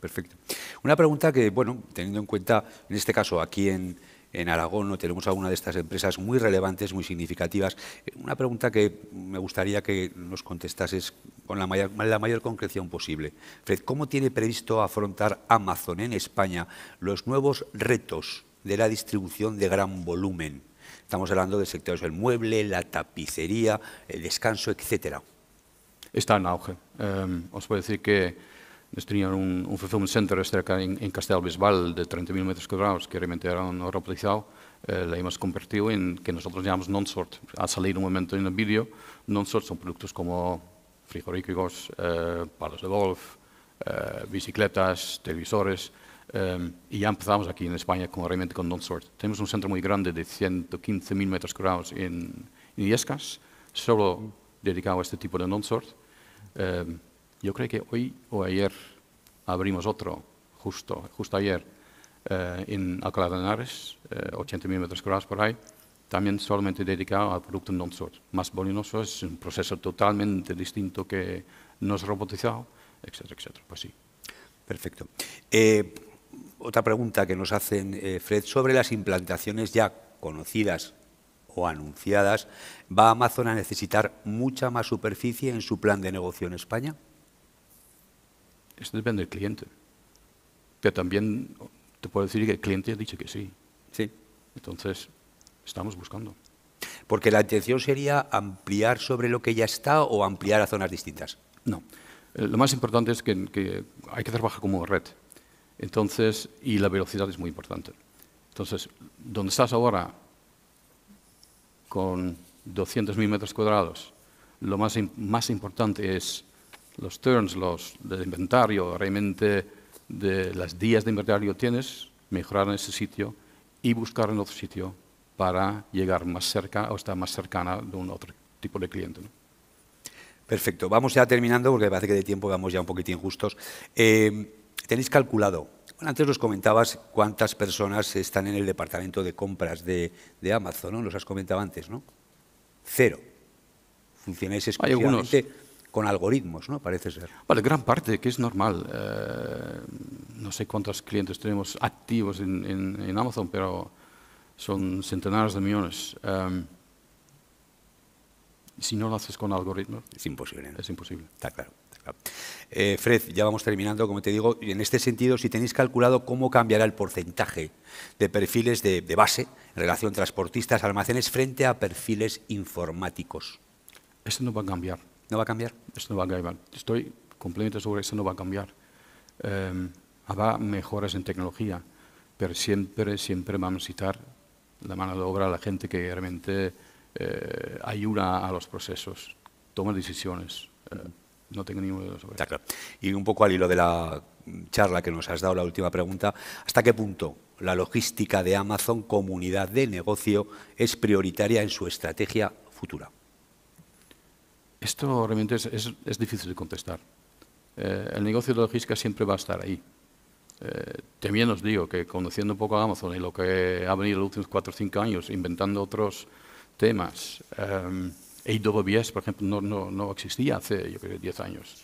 Perfecto. Una pregunta que, bueno, teniendo en cuenta, en este caso, aquí en, en Aragón ¿no? tenemos alguna de estas empresas muy relevantes, muy significativas. Eh, una pregunta que me gustaría que nos contestases con la mayor, concreción posible. Fred, ¿cómo tiene previsto afrontar Amazon en España los nuevos retos de la distribución de gran volumen? Estamos hablando de sectores del mueble, la tapicería, el descanso, etcétera. Está en auge. Em, os puedo decir que tenían un, un fulfillment center cerca en, en Castelbisbal de 30.000 metros cuadrados, que realmente era un robotizado, eh, la hemos convertido en que nosotros llamamos non-sort. Ha salido un momento en el vídeo, non-sort son productos como frigoríficos, eh, palos de golf, eh, bicicletas, televisores, Um, y ya empezamos aquí en España con, realmente con non-sort. Tenemos un centro muy grande de 115.000 metros cuadrados en, en Iescas, solo dedicado a este tipo de non-sort. Um, Yo creo que hoy o ayer abrimos otro, justo, justo ayer, eh, en Alcalá de Henares, eh, 80 metros cuadrados por ahí, también solamente dedicado al producto non-sort. Más voluminoso, es un proceso totalmente distinto que no es robotizado, etcétera, etcétera. Pues sí. Perfecto. Eh, otra pregunta que nos hacen, eh, Fred, sobre las implantaciones ya conocidas o anunciadas, ¿va Amazon a necesitar mucha más superficie en su plan de negocio en España? Esto depende del cliente. pero también te puedo decir que el cliente ha dicho que sí. Sí. Entonces, estamos buscando. Porque la intención sería ampliar sobre lo que ya está o ampliar a zonas distintas. No. Eh, lo más importante es que, hay que trabajar como red. Entonces, y la velocidad es muy importante. Entonces, donde estás ahora con 200.000 metros cuadrados, lo más, más importante es los turns, los del inventario, realmente de las días de inventario tienes, mejorar en ese sitio y buscar en otro sitio para llegar más cerca o estar más cercana de un otro tipo de cliente. Perfecto. Vamos ya terminando porque parece que de tiempo vamos ya un poquitín justos. Eh, ¿Tenéis calculado? Bueno, antes nos comentabas cuántas personas están en el departamento de compras de, de Amazon, ¿no? Los has comentado antes, ¿no? Cero. Funcionáis exclusivamente con algoritmos, ¿no? Parece ser. Vale, gran parte, que es normal. Eh, no sé cuántos clientes tenemos activos en, Amazon, pero son centenares de millones. Eh, si no lo haces con algoritmos... Es imposible. Es imposible. Está claro. Eh, Fred, ya vamos terminando, como te digo, y en este sentido, si tenéis calculado cómo cambiará el porcentaje de perfiles de, de base en relación transportistas, almacenes, frente a perfiles informáticos. Esto no va a cambiar no va a cambiar. Esto no va a cambiar. Estoy completamente seguro que esto no va a cambiar. Em, habrá mejoras en tecnología, pero siempre, siempre vamos a necesitar la mano de obra, la gente que realmente eh, ayuda a los procesos, toma decisiones. Eh, no tengo ninguna duda sobre Y un poco al hilo de la charla que nos has dado, la última pregunta, ¿hasta qué punto la logística de Amazon, comunidad de negocio, es prioritaria en su estrategia futura? Esto realmente es, es, difícil de contestar. Eh, el negocio de logística siempre va a estar ahí. Eh, también os digo que conociendo un poco a Amazon y lo que ha venido en los últimos 4 o 5 años, inventando otros temas, eh, AWS, por ejemplo, no, no, no existía hace, yo creo, 10 años.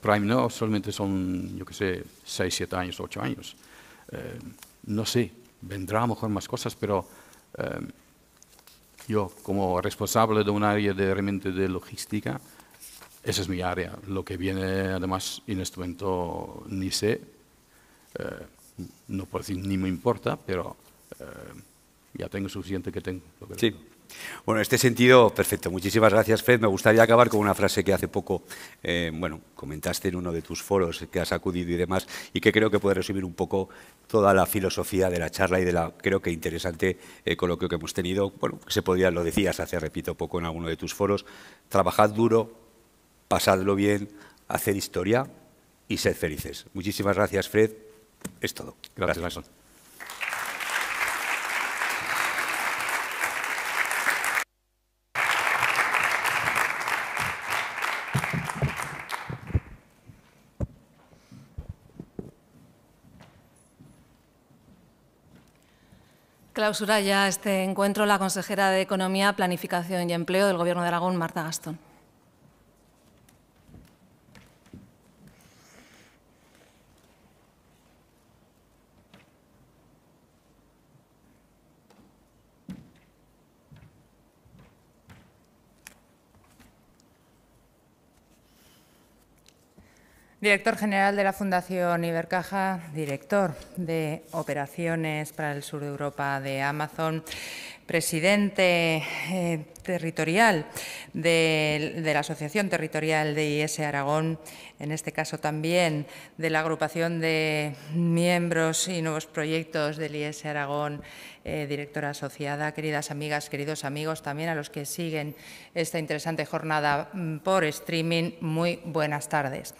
Prime no, solamente son, yo qué sé, 6, 7 años, 8 años. no sé, vendrá a lo mejor más cosas, pero yo como responsable de un área de realmente de logística, esa es mi área. Lo que viene además en este momento ni sé, eh, no por decir ni me importa, pero eh, ya tengo suficiente que tengo. Sí. Bueno, en este sentido, perfecto. Muchísimas gracias, Fred. Me gustaría acabar con una frase que hace poco, eh, bueno, comentaste en uno de tus foros que has acudido y demás, y que creo que puede resumir un poco toda la filosofía de la charla y de la, creo que interesante eh, coloquio que hemos tenido. Bueno, que se podría, lo decías hace, repito, poco en alguno de tus foros, trabajad duro, pasadlo bien, hacer historia y sed felices. Muchísimas gracias, Fred. Es todo. Gracias. gracias. clausura ya este encuentro la consejera de Economía, Planificación y Empleo del Gobierno de Aragón, Marta Gastón. Director General de la Fundación Ibercaja, director de Operaciones para el Sur de Europa de Amazon, presidente eh, territorial de, la Asociación Territorial de IS Aragón, en este caso también de la agrupación de miembros y nuevos proyectos del IS Aragón, eh, directora asociada. Queridas amigas, queridos amigos, también a los que siguen esta interesante jornada mm, por streaming, muy buenas tardes.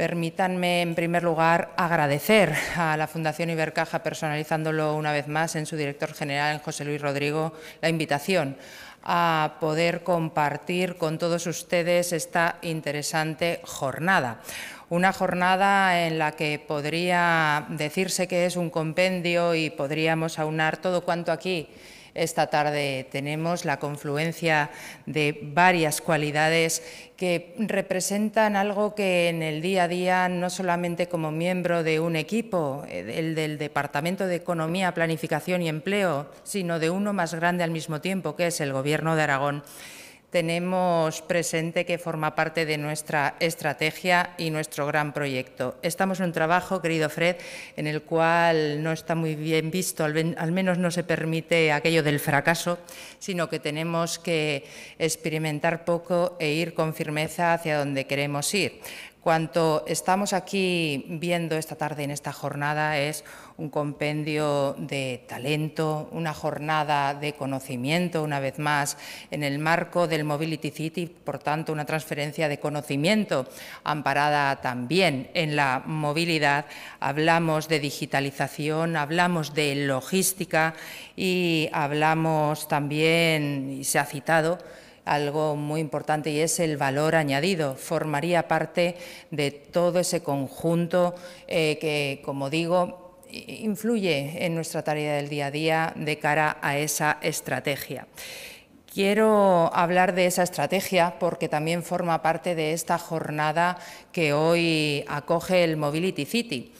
Permítanme, en primer lugar, agradecer a la Fundación Ibercaja, personalizándolo una vez más en su director general, José Luis Rodrigo, la invitación a poder compartir con todos ustedes esta interesante jornada. Una jornada en la que podría decirse que es un compendio y podríamos aunar todo cuanto aquí esta tarde tenemos la confluencia de varias cualidades que representan algo que en el día a día, no solamente como miembro de un equipo, eh, el del Departamento de Economía, Planificación y Empleo, sino de uno más grande al mismo tiempo, que es el Gobierno de Aragón, tenemos presente que forma parte de nuestra estrategia y nuestro gran proyecto. Estamos en un trabajo, querido Fred, en el cual no está muy bien visto, al, menos no se permite aquello del fracaso, sino que tenemos que experimentar poco e ir con firmeza hacia donde queremos ir. Cuanto estamos aquí viendo esta tarde en esta jornada es un compendio de talento, una jornada de conocimiento, una vez más, en el marco del Mobility City, por tanto, una transferencia de conocimiento amparada también en la movilidad. Hablamos de digitalización, hablamos de logística y hablamos también, y se ha citado, algo muy importante y es el valor añadido. Formaría parte de todo ese conjunto eh, que, como digo, influye en nuestra tarea del día a día de cara a esa estrategia. Quiero hablar de esa estrategia porque también forma parte de esta jornada que hoy acoge el Mobility City.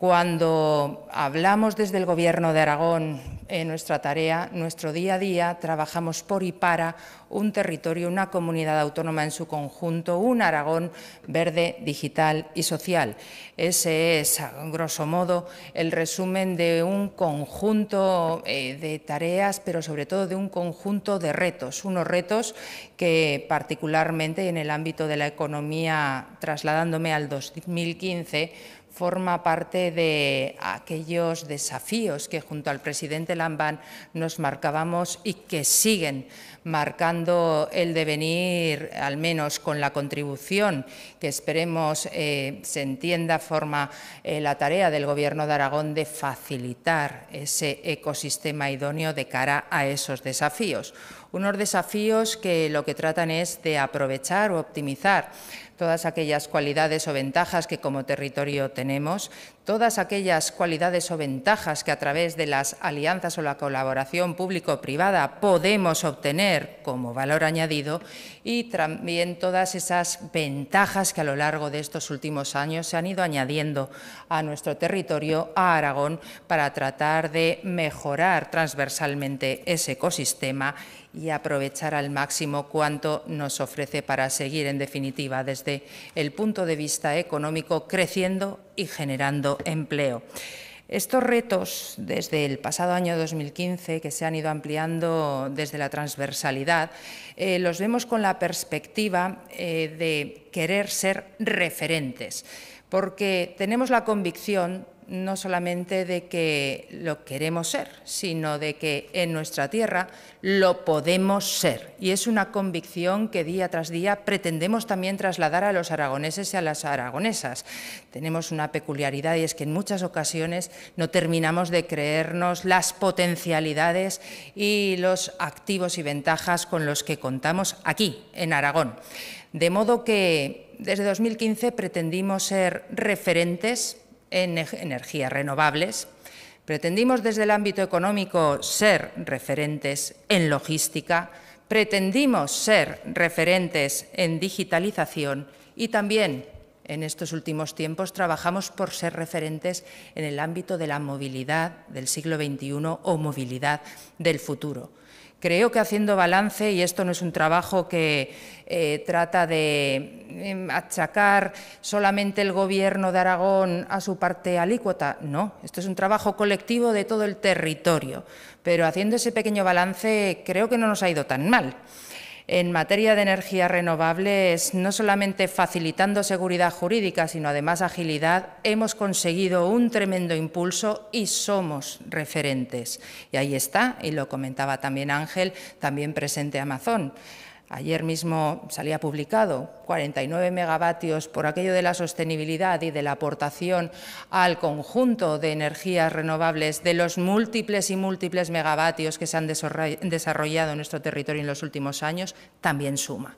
Cuando hablamos desde el Gobierno de Aragón en nuestra tarea, nuestro día a día, trabajamos por y para un territorio, una comunidad autónoma en su conjunto, un Aragón verde, digital y social. Ese es, en grosso modo, el resumen de un conjunto eh, de tareas, pero sobre todo de un conjunto de retos, unos retos que particularmente en el ámbito de la economía, trasladándome al 2015, forma parte de aquellos desafíos que junto al presidente Lambán nos marcábamos y que siguen marcando el devenir, al menos con la contribución que esperemos eh, se entienda, forma eh, la tarea del Gobierno de Aragón de facilitar ese ecosistema idóneo de cara a esos desafíos unos desafíos que lo que tratan es de aprovechar o optimizar todas aquellas cualidades o ventajas que como territorio tenemos, todas aquellas cualidades o ventajas que a través de las alianzas o la colaboración público-privada podemos obtener como valor añadido y también todas esas ventajas que a lo largo de estos últimos años se han ido añadiendo a nuestro territorio, a Aragón, para tratar de mejorar transversalmente ese ecosistema y aprovechar al máximo cuanto nos ofrece para seguir, en definitiva, desde el punto de vista económico, creciendo y generando empleo. Estos retos, desde el pasado año 2015, que se han ido ampliando desde la transversalidad, eh, los vemos con la perspectiva eh, de querer ser referentes, porque tenemos la convicción no solamente de que lo queremos ser, sino de que en nuestra tierra lo podemos ser. Y es una convicción que día tras día pretendemos también trasladar a los aragoneses y a las aragonesas. Tenemos una peculiaridad y es que en muchas ocasiones no terminamos de creernos las potencialidades y los activos y ventajas con los que contamos aquí, en Aragón. De modo que desde 2015 pretendimos ser referentes en energías renovables. Pretendimos desde el ámbito económico ser referentes en logística, pretendimos ser referentes en digitalización y también en estos últimos tiempos trabajamos por ser referentes en el ámbito de la movilidad del siglo XXI o movilidad del futuro. Creo que haciendo balance, y esto no es un trabajo que eh, trata de em, achacar solamente el Gobierno de Aragón a su parte alícuota, no, esto es un trabajo colectivo de todo el territorio, pero haciendo ese pequeño balance creo que no nos ha ido tan mal en materia de energías renovables, no solamente facilitando seguridad jurídica, sino además agilidad, hemos conseguido un tremendo impulso y somos referentes. Y ahí está, y lo comentaba también Ángel, también presente Amazon. Ayer mismo salía publicado 49 megavatios por aquello de la sostenibilidad y de la aportación al conjunto de energías renovables, de los múltiples y múltiples megavatios que se han desarrollado en nuestro territorio en los últimos años, también suma.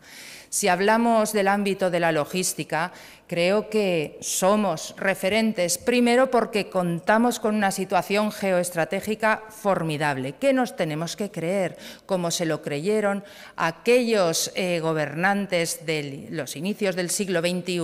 Si hablamos del ámbito de la logística, creo que somos referentes, primero porque contamos con una situación geoestratégica formidable. que nos tenemos que creer? Como se lo creyeron aquellos eh, gobernantes de los inicios del siglo XXI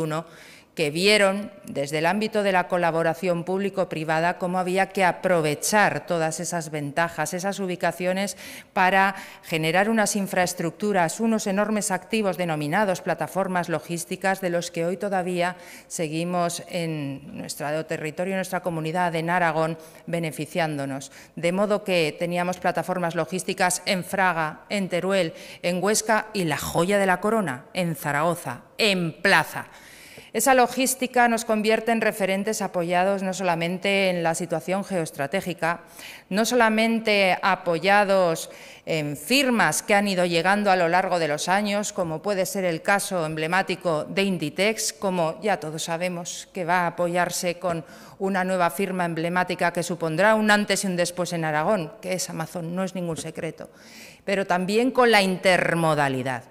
que vieron desde el ámbito de la colaboración público-privada cómo había que aprovechar todas esas ventajas, esas ubicaciones para generar unas infraestructuras, unos enormes activos denominados plataformas logísticas de los que hoy todavía seguimos en nuestro territorio, en nuestra comunidad, en Aragón, beneficiándonos. De modo que teníamos plataformas logísticas en Fraga, en Teruel, en Huesca y la joya de la corona, en Zaragoza, en Plaza. Esa logística nos convierte en referentes apoyados no solamente en la situación geoestratégica, no solamente apoyados en firmas que han ido llegando a lo largo de los años, como puede ser el caso emblemático de Inditex, como ya todos sabemos que va a apoyarse con una nueva firma emblemática que supondrá un antes y un después en Aragón, que es Amazon, no es ningún secreto, pero también con la intermodalidad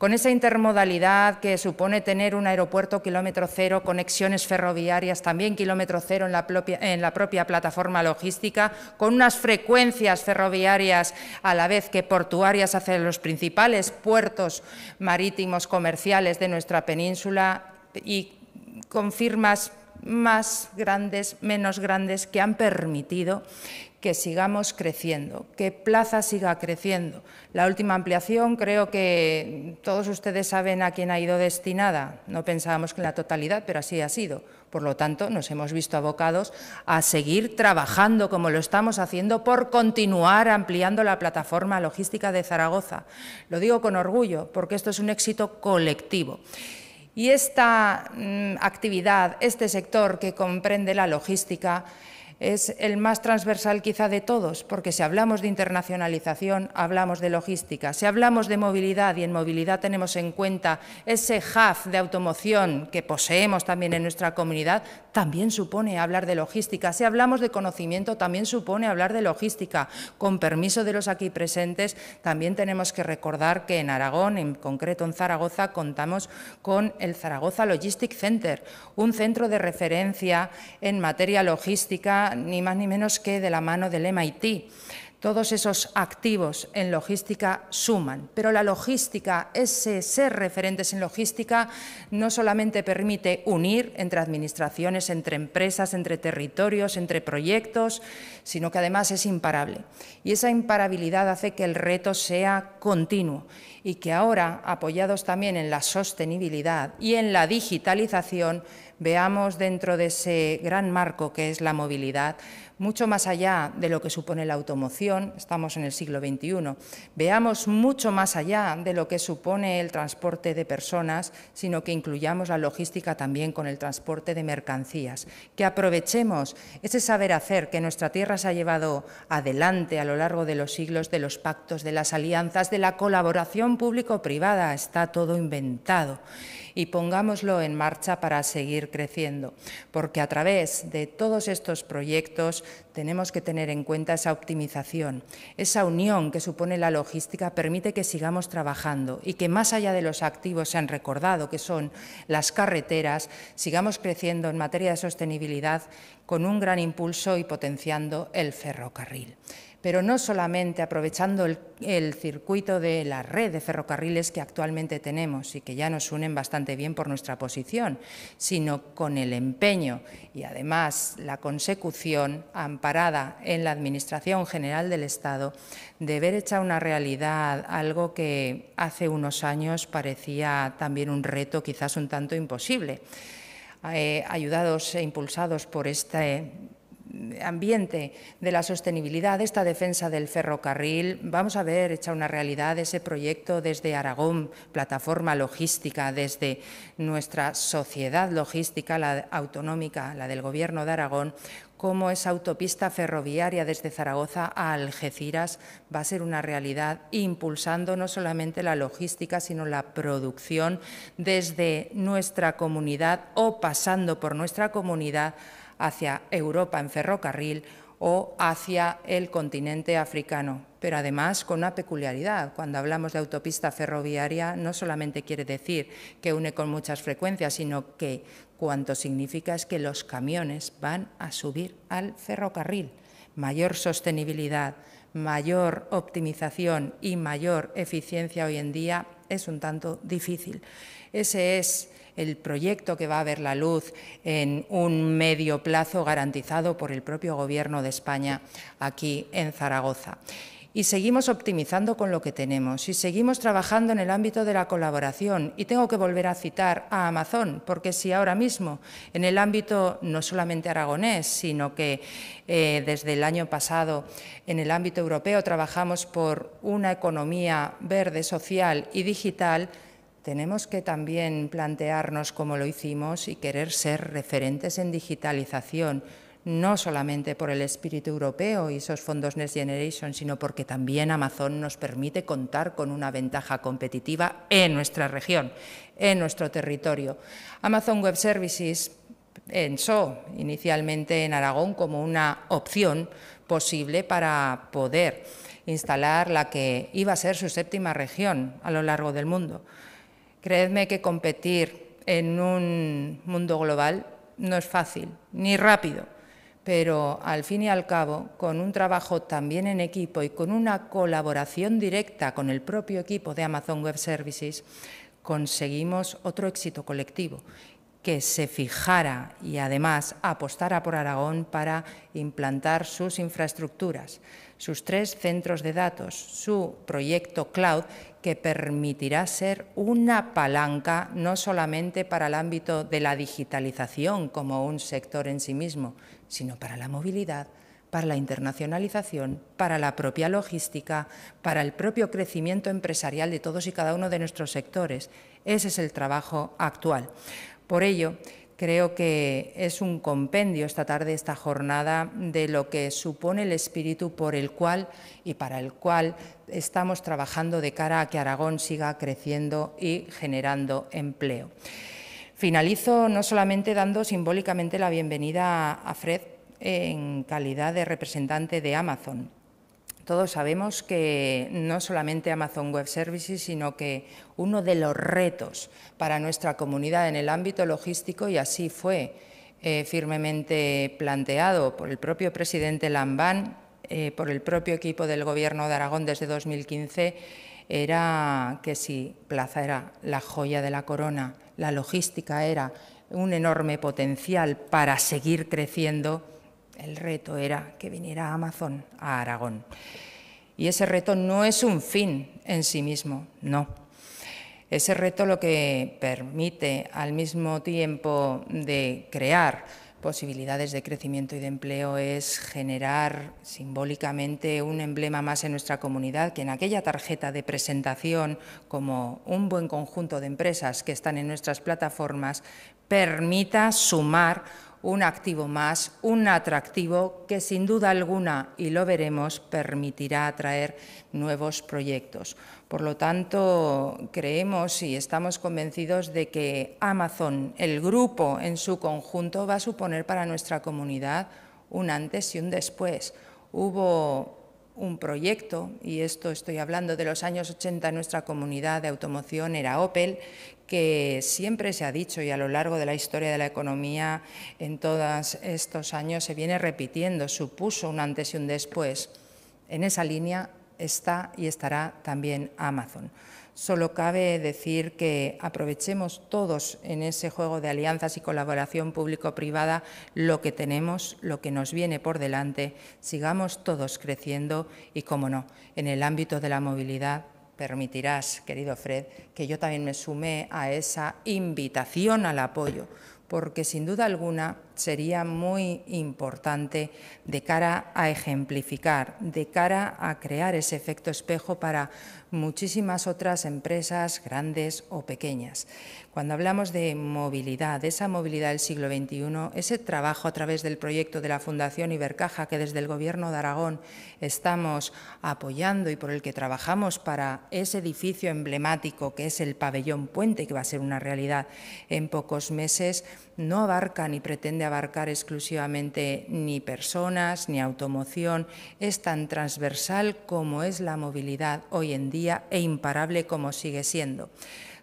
con esa intermodalidad que supone tener un aeropuerto kilómetro cero, conexiones ferroviarias también kilómetro cero en la, propia, en la propia plataforma logística, con unas frecuencias ferroviarias a la vez que portuarias hacia los principales puertos marítimos comerciales de nuestra península y con firmas más grandes, menos grandes, que han permitido que sigamos creciendo, que Plaza siga creciendo. La última ampliación creo que todos ustedes saben a quién ha ido destinada. No pensábamos que en la totalidad, pero así ha sido. Por lo tanto, nos hemos visto abocados a seguir trabajando como lo estamos haciendo por continuar ampliando la plataforma logística de Zaragoza. Lo digo con orgullo porque esto es un éxito colectivo. Y esta mm, actividad, este sector que comprende la logística, es el más transversal quizá de todos, porque si hablamos de internacionalización, hablamos de logística, si hablamos de movilidad y en movilidad tenemos en cuenta ese hub de automoción que poseemos también en nuestra comunidad, también supone hablar de logística. Si hablamos de conocimiento, también supone hablar de logística. Con permiso de los aquí presentes, también tenemos que recordar que en Aragón, en concreto en Zaragoza, contamos con el Zaragoza Logistic Center, un centro de referencia en materia logística ni más ni menos que de la mano del MIT. Todos esos activos en logística suman, pero la logística, ese ser referentes en logística, no solamente permite unir entre administraciones, entre empresas, entre territorios, entre proyectos, sino que además es imparable. Y esa imparabilidad hace que el reto sea continuo y que ahora, apoyados también en la sostenibilidad y en la digitalización, veamos dentro de ese gran marco que es la movilidad, mucho más allá de lo que supone la automoción, estamos en el siglo XXI, veamos mucho más allá de lo que supone el transporte de personas, sino que incluyamos la logística también con el transporte de mercancías, que aprovechemos ese saber hacer que nuestra tierra se ha llevado adelante a lo largo de los siglos, de los pactos, de las alianzas, de la colaboración público-privada, está todo inventado y pongámoslo en marcha para seguir creciendo, porque a través de todos estos proyectos tenemos que tener en cuenta esa optimización. Esa unión que supone la logística permite que sigamos trabajando y que más allá de los activos se han recordado, que son las carreteras, sigamos creciendo en materia de sostenibilidad con un gran impulso y potenciando el ferrocarril pero no solamente aprovechando el, circuito de la red de ferrocarriles que actualmente tenemos y que ya nos unen bastante bien por nuestra posición, sino con el empeño y además la consecución amparada en la Administración General del Estado de ver hecha una realidad algo que hace unos años parecía también un reto quizás un tanto imposible. Eh, ayudados e impulsados por este ambiente de la sostenibilidad, esta defensa del ferrocarril, vamos a ver hecha una realidad ese proyecto desde Aragón, plataforma logística, desde nuestra sociedad logística, la autonómica, la del Gobierno de Aragón, cómo esa autopista ferroviaria desde Zaragoza a Algeciras va a ser una realidad, impulsando no solamente la logística, sino la producción desde nuestra comunidad o pasando por nuestra comunidad hacia Europa en ferrocarril o hacia el continente africano. Pero además con una peculiaridad, cuando hablamos de autopista ferroviaria no solamente quiere decir que une con muchas frecuencias, sino que cuanto significa es que los camiones van a subir al ferrocarril. Mayor sostenibilidad, mayor optimización y mayor eficiencia hoy en día es un tanto difícil. Ese es el proyecto que va a ver la luz en un medio plazo garantizado por el propio Gobierno de España aquí en Zaragoza y seguimos optimizando con lo que tenemos y seguimos trabajando en el ámbito de la colaboración. Y tengo que volver a citar a Amazon, porque si ahora mismo en el ámbito no solamente aragonés, sino que eh, desde el año pasado en el ámbito europeo trabajamos por una economía verde, social y digital, tenemos que también plantearnos cómo lo hicimos y querer ser referentes en digitalización, no solamente por el espíritu europeo y esos fondos Next Generation, sino porque también Amazon nos permite contar con una ventaja competitiva en nuestra región, en nuestro territorio. Amazon Web Services pensó inicialmente en Aragón como una opción posible para poder instalar la que iba a ser su séptima región a lo largo del mundo. Creedme que competir en un mundo global no es fácil, ni rápido, pero al fin y al cabo, con un trabajo también en equipo y con una colaboración directa con el propio equipo de Amazon Web Services, conseguimos otro éxito colectivo que se fijara y además apostara por Aragón para implantar sus infraestructuras, sus tres centros de datos, su proyecto cloud que permitirá ser una palanca no solamente para el ámbito de la digitalización como un sector en sí mismo, sino para la movilidad, para la internacionalización, para la propia logística, para el propio crecimiento empresarial de todos y cada uno de nuestros sectores. Ese es el trabajo actual. Por ello, Creo que es un compendio esta tarde, esta jornada, de lo que supone el espíritu por el cual y para el cual estamos trabajando de cara a que Aragón siga creciendo y generando empleo. Finalizo no solamente dando simbólicamente la bienvenida a Fred en calidad de representante de Amazon, todos sabemos que no solamente Amazon Web Services, sino que uno de los retos para nuestra comunidad en el ámbito logístico, y así fue eh, firmemente planteado por el propio presidente Lambán, eh, por el propio equipo del Gobierno de Aragón desde 2015, era que si Plaza era la joya de la corona, la logística era un enorme potencial para seguir creciendo, el reto era que viniera Amazon a Aragón. Y ese reto no es un fin en sí mismo, no. Ese reto lo que permite al mismo tiempo de crear posibilidades de crecimiento y de empleo es generar simbólicamente un emblema más en nuestra comunidad que en aquella tarjeta de presentación como un buen conjunto de empresas que están en nuestras plataformas permita sumar un activo más, un atractivo que sin duda alguna, y lo veremos, permitirá atraer nuevos proyectos. Por lo tanto, creemos y estamos convencidos de que Amazon, el grupo en su conjunto, va a suponer para nuestra comunidad un antes y un después. Hubo un proyecto, y esto estoy hablando de los años 80 nuestra comunidad de automoción, era Opel, que siempre se ha dicho y a lo largo de la historia de la economía en todos estos años se viene repitiendo, supuso un antes y un después. En esa línea está y estará también Amazon. Solo cabe decir que aprovechemos todos en ese juego de alianzas y colaboración público-privada lo que tenemos, lo que nos viene por delante, sigamos todos creciendo y, como no, en el ámbito de la movilidad permitirás, querido Fred, que yo también me sume a esa invitación al apoyo, porque sin duda alguna sería muy importante de cara a ejemplificar, de cara a crear ese efecto espejo para muchísimas otras empresas grandes o pequeñas. Cuando hablamos de movilidad, de esa movilidad del siglo XXI, ese trabajo a través del proyecto de la Fundación Ibercaja que desde el Gobierno de Aragón estamos apoyando y por el que trabajamos para ese edificio emblemático que es el pabellón puente, que va a ser una realidad en pocos meses, no abarca ni pretende abarcar exclusivamente ni personas ni automoción, es tan transversal como es la movilidad hoy en día e imparable como sigue siendo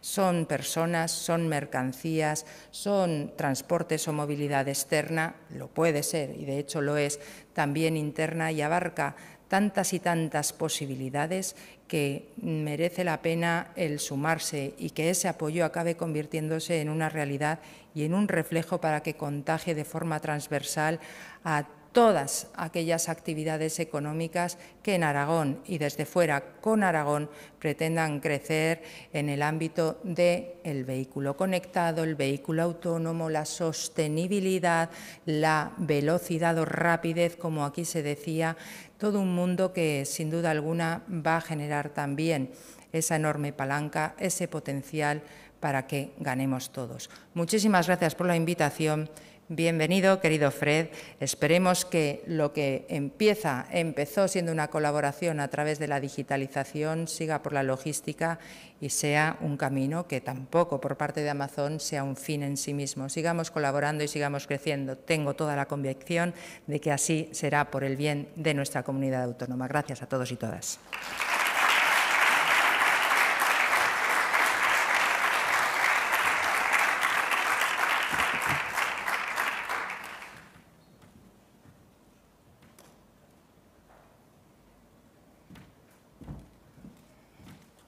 son personas, son mercancías, son transportes o movilidad externa, lo puede ser y de hecho lo es, también interna y abarca tantas y tantas posibilidades que merece la pena el sumarse y que ese apoyo acabe convirtiéndose en una realidad y en un reflejo para que contagie de forma transversal a todas aquellas actividades económicas que en Aragón y desde fuera con Aragón pretendan crecer en el ámbito del el vehículo conectado, el vehículo autónomo, la sostenibilidad, la velocidad o rapidez, como aquí se decía, todo un mundo que sin duda alguna va a generar también esa enorme palanca, ese potencial para que ganemos todos. Muchísimas gracias por la invitación Bienvenido, querido Fred. Esperemos que lo que empieza, empezó siendo una colaboración a través de la digitalización, siga por la logística y sea un camino que tampoco por parte de Amazon sea un fin en sí mismo. Sigamos colaborando y sigamos creciendo. Tengo toda la convicción de que así será por el bien de nuestra comunidad autónoma. Gracias a todos y todas.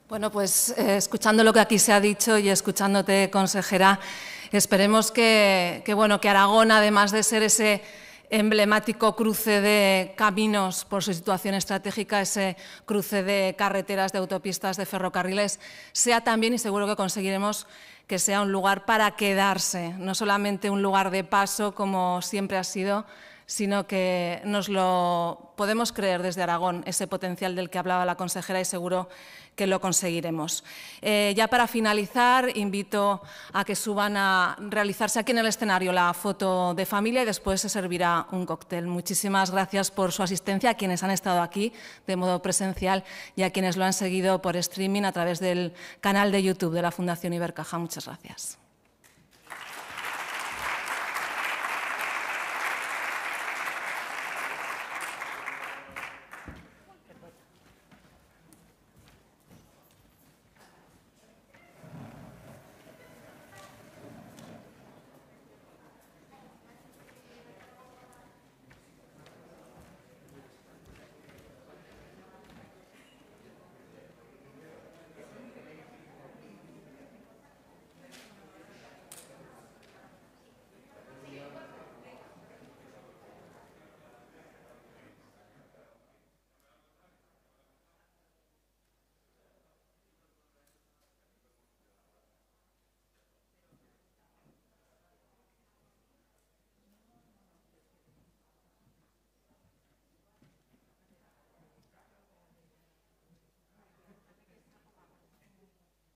Bueno, pues eh, escuchando lo que aquí se ha dicho y escuchándote, consejera, esperemos que, bueno, que Aragón, además de ser ese emblemático cruce de caminos por su situación estratégica, ese cruce de carreteras, de autopistas, de ferrocarriles, sea también, y seguro que conseguiremos, que sea un lugar para quedarse, no solamente un lugar de paso como siempre ha sido, sino que nos lo podemos creer desde Aragón, ese potencial del que hablaba la consejera y seguro que lo conseguiremos. Eh, ya para finalizar, invito a que suban a realizarse aquí en el escenario la foto de familia y después se servirá un cóctel. Muchísimas gracias por su asistencia a quienes han estado aquí de modo presencial y a quienes lo han seguido por streaming a través del canal de YouTube de la Fundación Ibercaja. Muchas gracias.